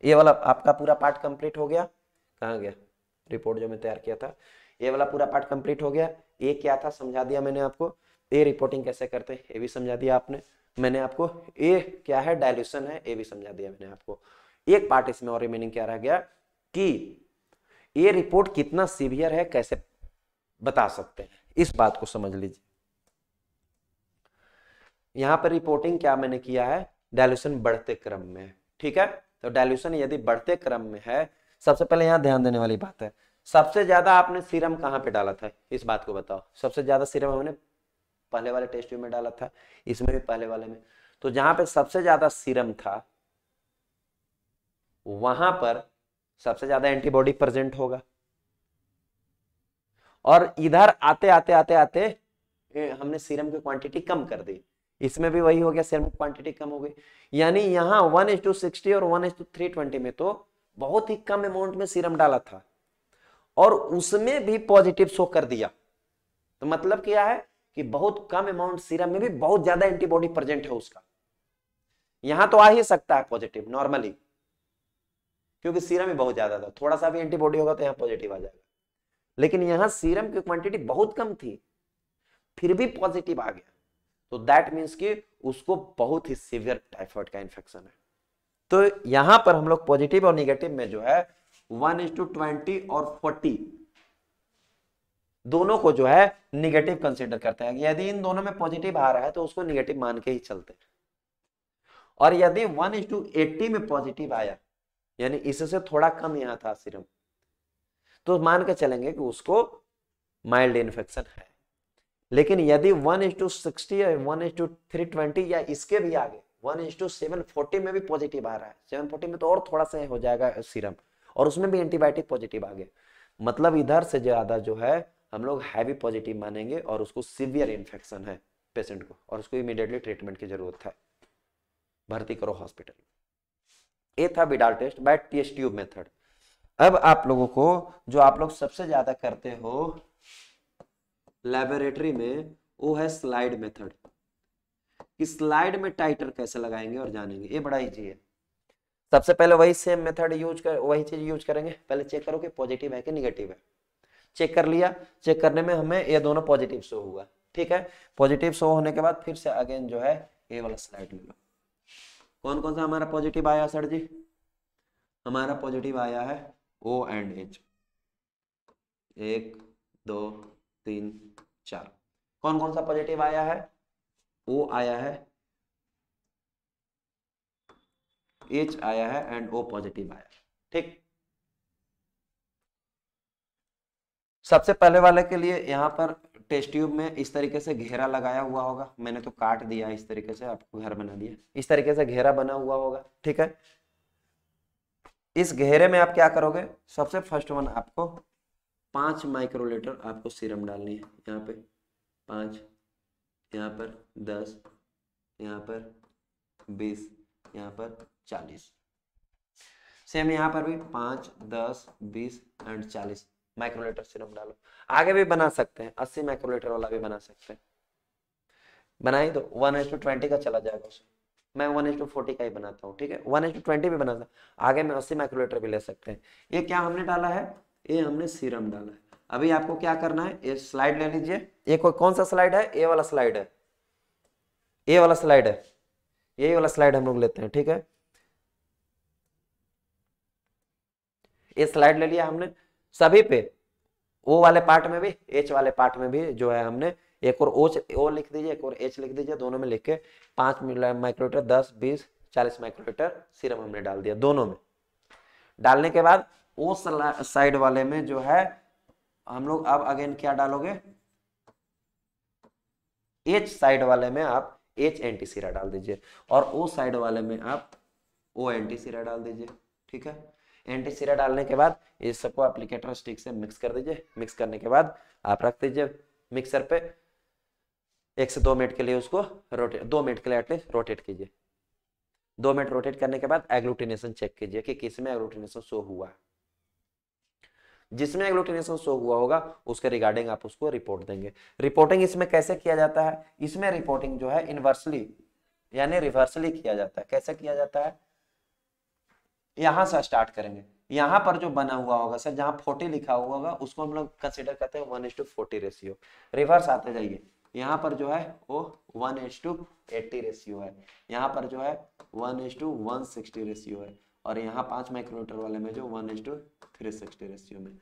ये वाला आपका पूरा पार्ट कंप्लीट हो गया कहा गया रिपोर्ट जो मैं तैयार किया था ये वाला पूरा पार्ट कंप्लीट हो गया ये क्या था समझा दिया मैंने आपको ए रिपोर्टिंग कैसे करते हैं ये भी समझा दिया आपने मैंने आपको ए क्या है डायल्यूशन है ये भी समझा दिया मैंने आपको एक पार्ट इसमें और रिमेनिंग क्या रह गया कि ये रिपोर्ट कितना सीवियर है कैसे बता सकते हैं इस बात को समझ लीजिए यहां पर रिपोर्टिंग क्या मैंने किया है डायल्यूशन बढ़ते क्रम में ठीक है तो डायल्यूशन यदि बढ़ते क्रम में है सबसे पहले यहां ध्यान देने वाली बात है सबसे ज्यादा आपने सीरम कहां पे डाला था इस बात को बताओ सबसे ज्यादा सीरम हमने पहले वाले टेस्ट में डाला था इसमें भी पहले वाले में तो जहां पे सबसे ज्यादा सीरम था वहां पर सबसे ज्यादा एंटीबॉडी प्रेजेंट होगा और इधर आते आते आते आते हमने सीरम की क्वांटिटी कम कर दी इसमें भी वही हो गया सीरम की क्वांटिटी कम हो गई यानी यहां वन एस टू सिक्सटी और one is to three twenty में तो बहुत ही कम अमाउंट में सीरम डाला था और उसमें भी पॉजिटिव शो कर दिया तो मतलब क्या है कि बहुत कम अमाउंट सीरम में भी बहुत ज्यादा एंटीबॉडी प्रेजेंट है उसका यहां तो आ ही सकता है पॉजिटिव नॉर्मली क्योंकि सीरम ही बहुत ज्यादा था थोड़ा सा भी एंटीबॉडी होगा तो यहाँ पॉजिटिव आ जाएगा लेकिन यहाँ सीरम की क्वांटिटी बहुत कम थी फिर भी पॉजिटिव आ गया तो दैट मीन्स कि उसको बहुत ही सीवियर टाइफॉइड का इन्फेक्शन है तो यहां पर हम लोग पॉजिटिव और निगेटिव में जो है वन इज टू ट्वेंटी और फोर्टी दोनों को जो है निगेटिव कंसिडर करते हैं यदि इन दोनों में पॉजिटिव आ रहा है तो उसको निगेटिव मान के ही चलते हैं और यदि वन इज टू एट्टी में पॉजिटिव आया यानी इससे थोड़ा कम यहां था सिरम तो मान के चलेंगे कि उसको माइल्ड इन्फेक्शन है लेकिन यदि वन इंस टू सिक्सटी या one is to three twenty या इसके भी आगे one is to seven forty में भी पॉजिटिव आ रहा है सेवन फोर्टी में तो और थोड़ा सा हो जाएगा सीरम और उसमें भी एंटीबायोटिक पॉजिटिव आ गया मतलब इधर से ज्यादा जो है हम लोग हैवी पॉजिटिव मानेंगे और उसको सीवियर इन्फेक्शन है पेशेंट को और उसको इमिडिएटली ट्रीटमेंट की जरूरत है भर्ती करो हॉस्पिटल में ए था Widal test by test tube method अब आप लोगों को जो आप लोग सबसे ज्यादा करते हो लेबोरेटरी में वो है स्लाइड मेथड कि स्लाइड में टाइटर कैसे लगाएंगे और जानेंगे ये बड़ा इजी है सबसे पहले वही सेम मेथड यूज कर वही चीज यूज करेंगे पहले चेक करो कि पॉजिटिव है कि निगेटिव है चेक कर लिया चेक करने में हमें ये दोनों पॉजिटिव शो हुआ ठीक है पॉजिटिव शो होने के बाद फिर से अगेन जो है ये वाला स्लाइड ले लो कौन कौन सा हमारा पॉजिटिव आया सर जी हमारा पॉजिटिव आया है ओ एंड एच एक दो तीन चार कौन कौन सा पॉजिटिव आया है ओ आया है एच आया है एंड ओ पॉजिटिव आया है ठीक सबसे पहले वाले के लिए यहां पर टेस्ट ट्यूब में इस तरीके से घेरा लगाया हुआ होगा मैंने तो काट दिया इस तरीके से आपको घर बना दिया इस तरीके से घेरा बना हुआ होगा ठीक है इस घेरे में आप क्या करोगे सबसे फर्स्ट वन आपको पांच माइक्रोलीटर आपको सीरम डालनी है यहाँ पे पांच यहाँ पर दस यहाँ पर बीस यहाँ पर चालीस सेम यहाँ पर भी पांच दस बीस एंड चालीस माइक्रोलीटर सीरम डालो आगे भी बना सकते हैं अस्सी माइक्रोलीटर वाला भी बना सकते हैं बना तो वन एच टू ट्वेंटी का चला जाएगा उसे मैं वन एच टू फोर्टी का ही बनाता हूँ ठीक है वन एच टू ट्वेंटी भी बनाता हूँ आगे मैं अस्सी माइक्रोलीटर भी ले सकते हैं ये क्या हमने डाला है ये हमने सीरम डाला है अभी आपको क्या करना है ये स्लाइड ले लीजिए ये कोई कौन सा स्लाइड है ए वाला स्लाइड है ए वाला स्लाइड है यही वाला स्लाइड हम लोग लेते हैं ठीक है ये स्लाइड ले लिया हमने सभी पे ओ वाले पार्ट में भी एच वाले पार्ट में भी जो है हमने एक और ओच ओ लिख दीजिए एक और एच लिख दीजिए दोनों में लिख के पांच माइक्रोलीटर दस बीस चालीस माइक्रोलीटर सीरम हमने डाल दिया दोनों में डालने के बाद ओ साइड वाले में जो है हम लोग अब अगेन क्या डालोगे एच साइड वाले में आप एच एंटीसीरा डाल दीजिए और ओ साइड वाले में आप ओ एंटीसीरा डाल दीजिए ठीक है एंटी सीरा डालने के बाद ये सबको एप्लीकेटर स्टिक से मिक्स कर दीजिए मिक्स करने के बाद आप रख दीजिए मिक्सर पे एक से दो मिनट के लिए उसको रोटेट दो मिनट के लिए एटलीस्ट रोटेट कीजिए दो मिनट रोटेट करने के बाद एग्लूटिनेशन चेक कीजिए कि किसमें एग्लूटिनेशन शो हुआ जिसमें एग्लूटिनेशन शो हुआ होगा उसके रिगार्डिंग आप उसको रिपोर्ट देंगे रिपोर्टिंग इसमें कैसे किया जाता है इसमें रिपोर्टिंग जो है इनवर्सली यानी रिवर्सली किया जाता है कैसे किया जाता है यहाँ से स्टार्ट करेंगे यहाँ पर जो बना हुआ होगा सर जहाँ फोर्टी लिखा हुआ होगा उसको हम लोग कंसिडर करते हैं one H to forty ratio reverse आते जाइए यहाँ पर जो है वो one H to eighty ratio है यहाँ पर जो है one H to one sixty ratio है और यहाँ पांच माइक्रोमीटर वाले में जो one H to three sixty ratio में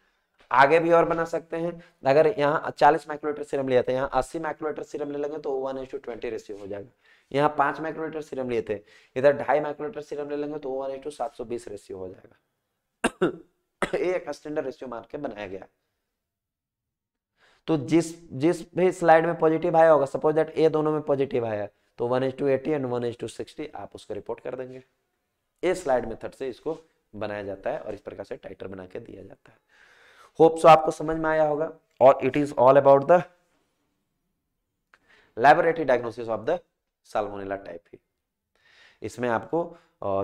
आगे भी और बना सकते हैं अगर यहाँ चालीस माइक्रोमीटर सिरम लिया था यहाँ अस्सी माइक्रोमीटर सिरम ले लेंगे तो one H to twenty ratio हो जाएगा यहाँ पांच माइक्रोलीटर सीरम लिए थे इधर ढाई माइक्रोलीटर सीरम ले लेंगे तो वन एच टू सात सौ बीस रेशियो हो जाएगा एक स्टैंडर्ड रेशियो मान के बनाया गया तो जिस जिस भी स्लाइड में पॉजिटिव आया होगा सपोज दैट ए दोनों में पॉजिटिव आया तो one H to eighty and one H to sixty आप उसको रिपोर्ट कर देंगे ए स्लाइड मेथड से इसको बनाया जाता है और इस प्रकार से टाइटर बना के दिया जाता है होप सो आपको समझ में आया होगा और it is all about the laboratory diagnosis of the Salmonella typhi इसमें आपको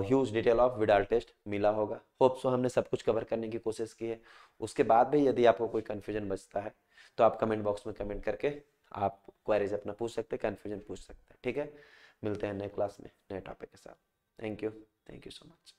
huge detail of Widal test मिला होगा होप सो हमने सब कुछ कवर करने की कोशिश की है उसके बाद भी यदि आपको कोई कन्फ्यूजन बचता है तो आप कमेंट बॉक्स में कमेंट करके आप क्वेरीज अपना पूछ सकते हैं कन्फ्यूजन पूछ सकते हैं ठीक है मिलते हैं नए क्लास में नए टॉपिक के साथ thank you thank you so much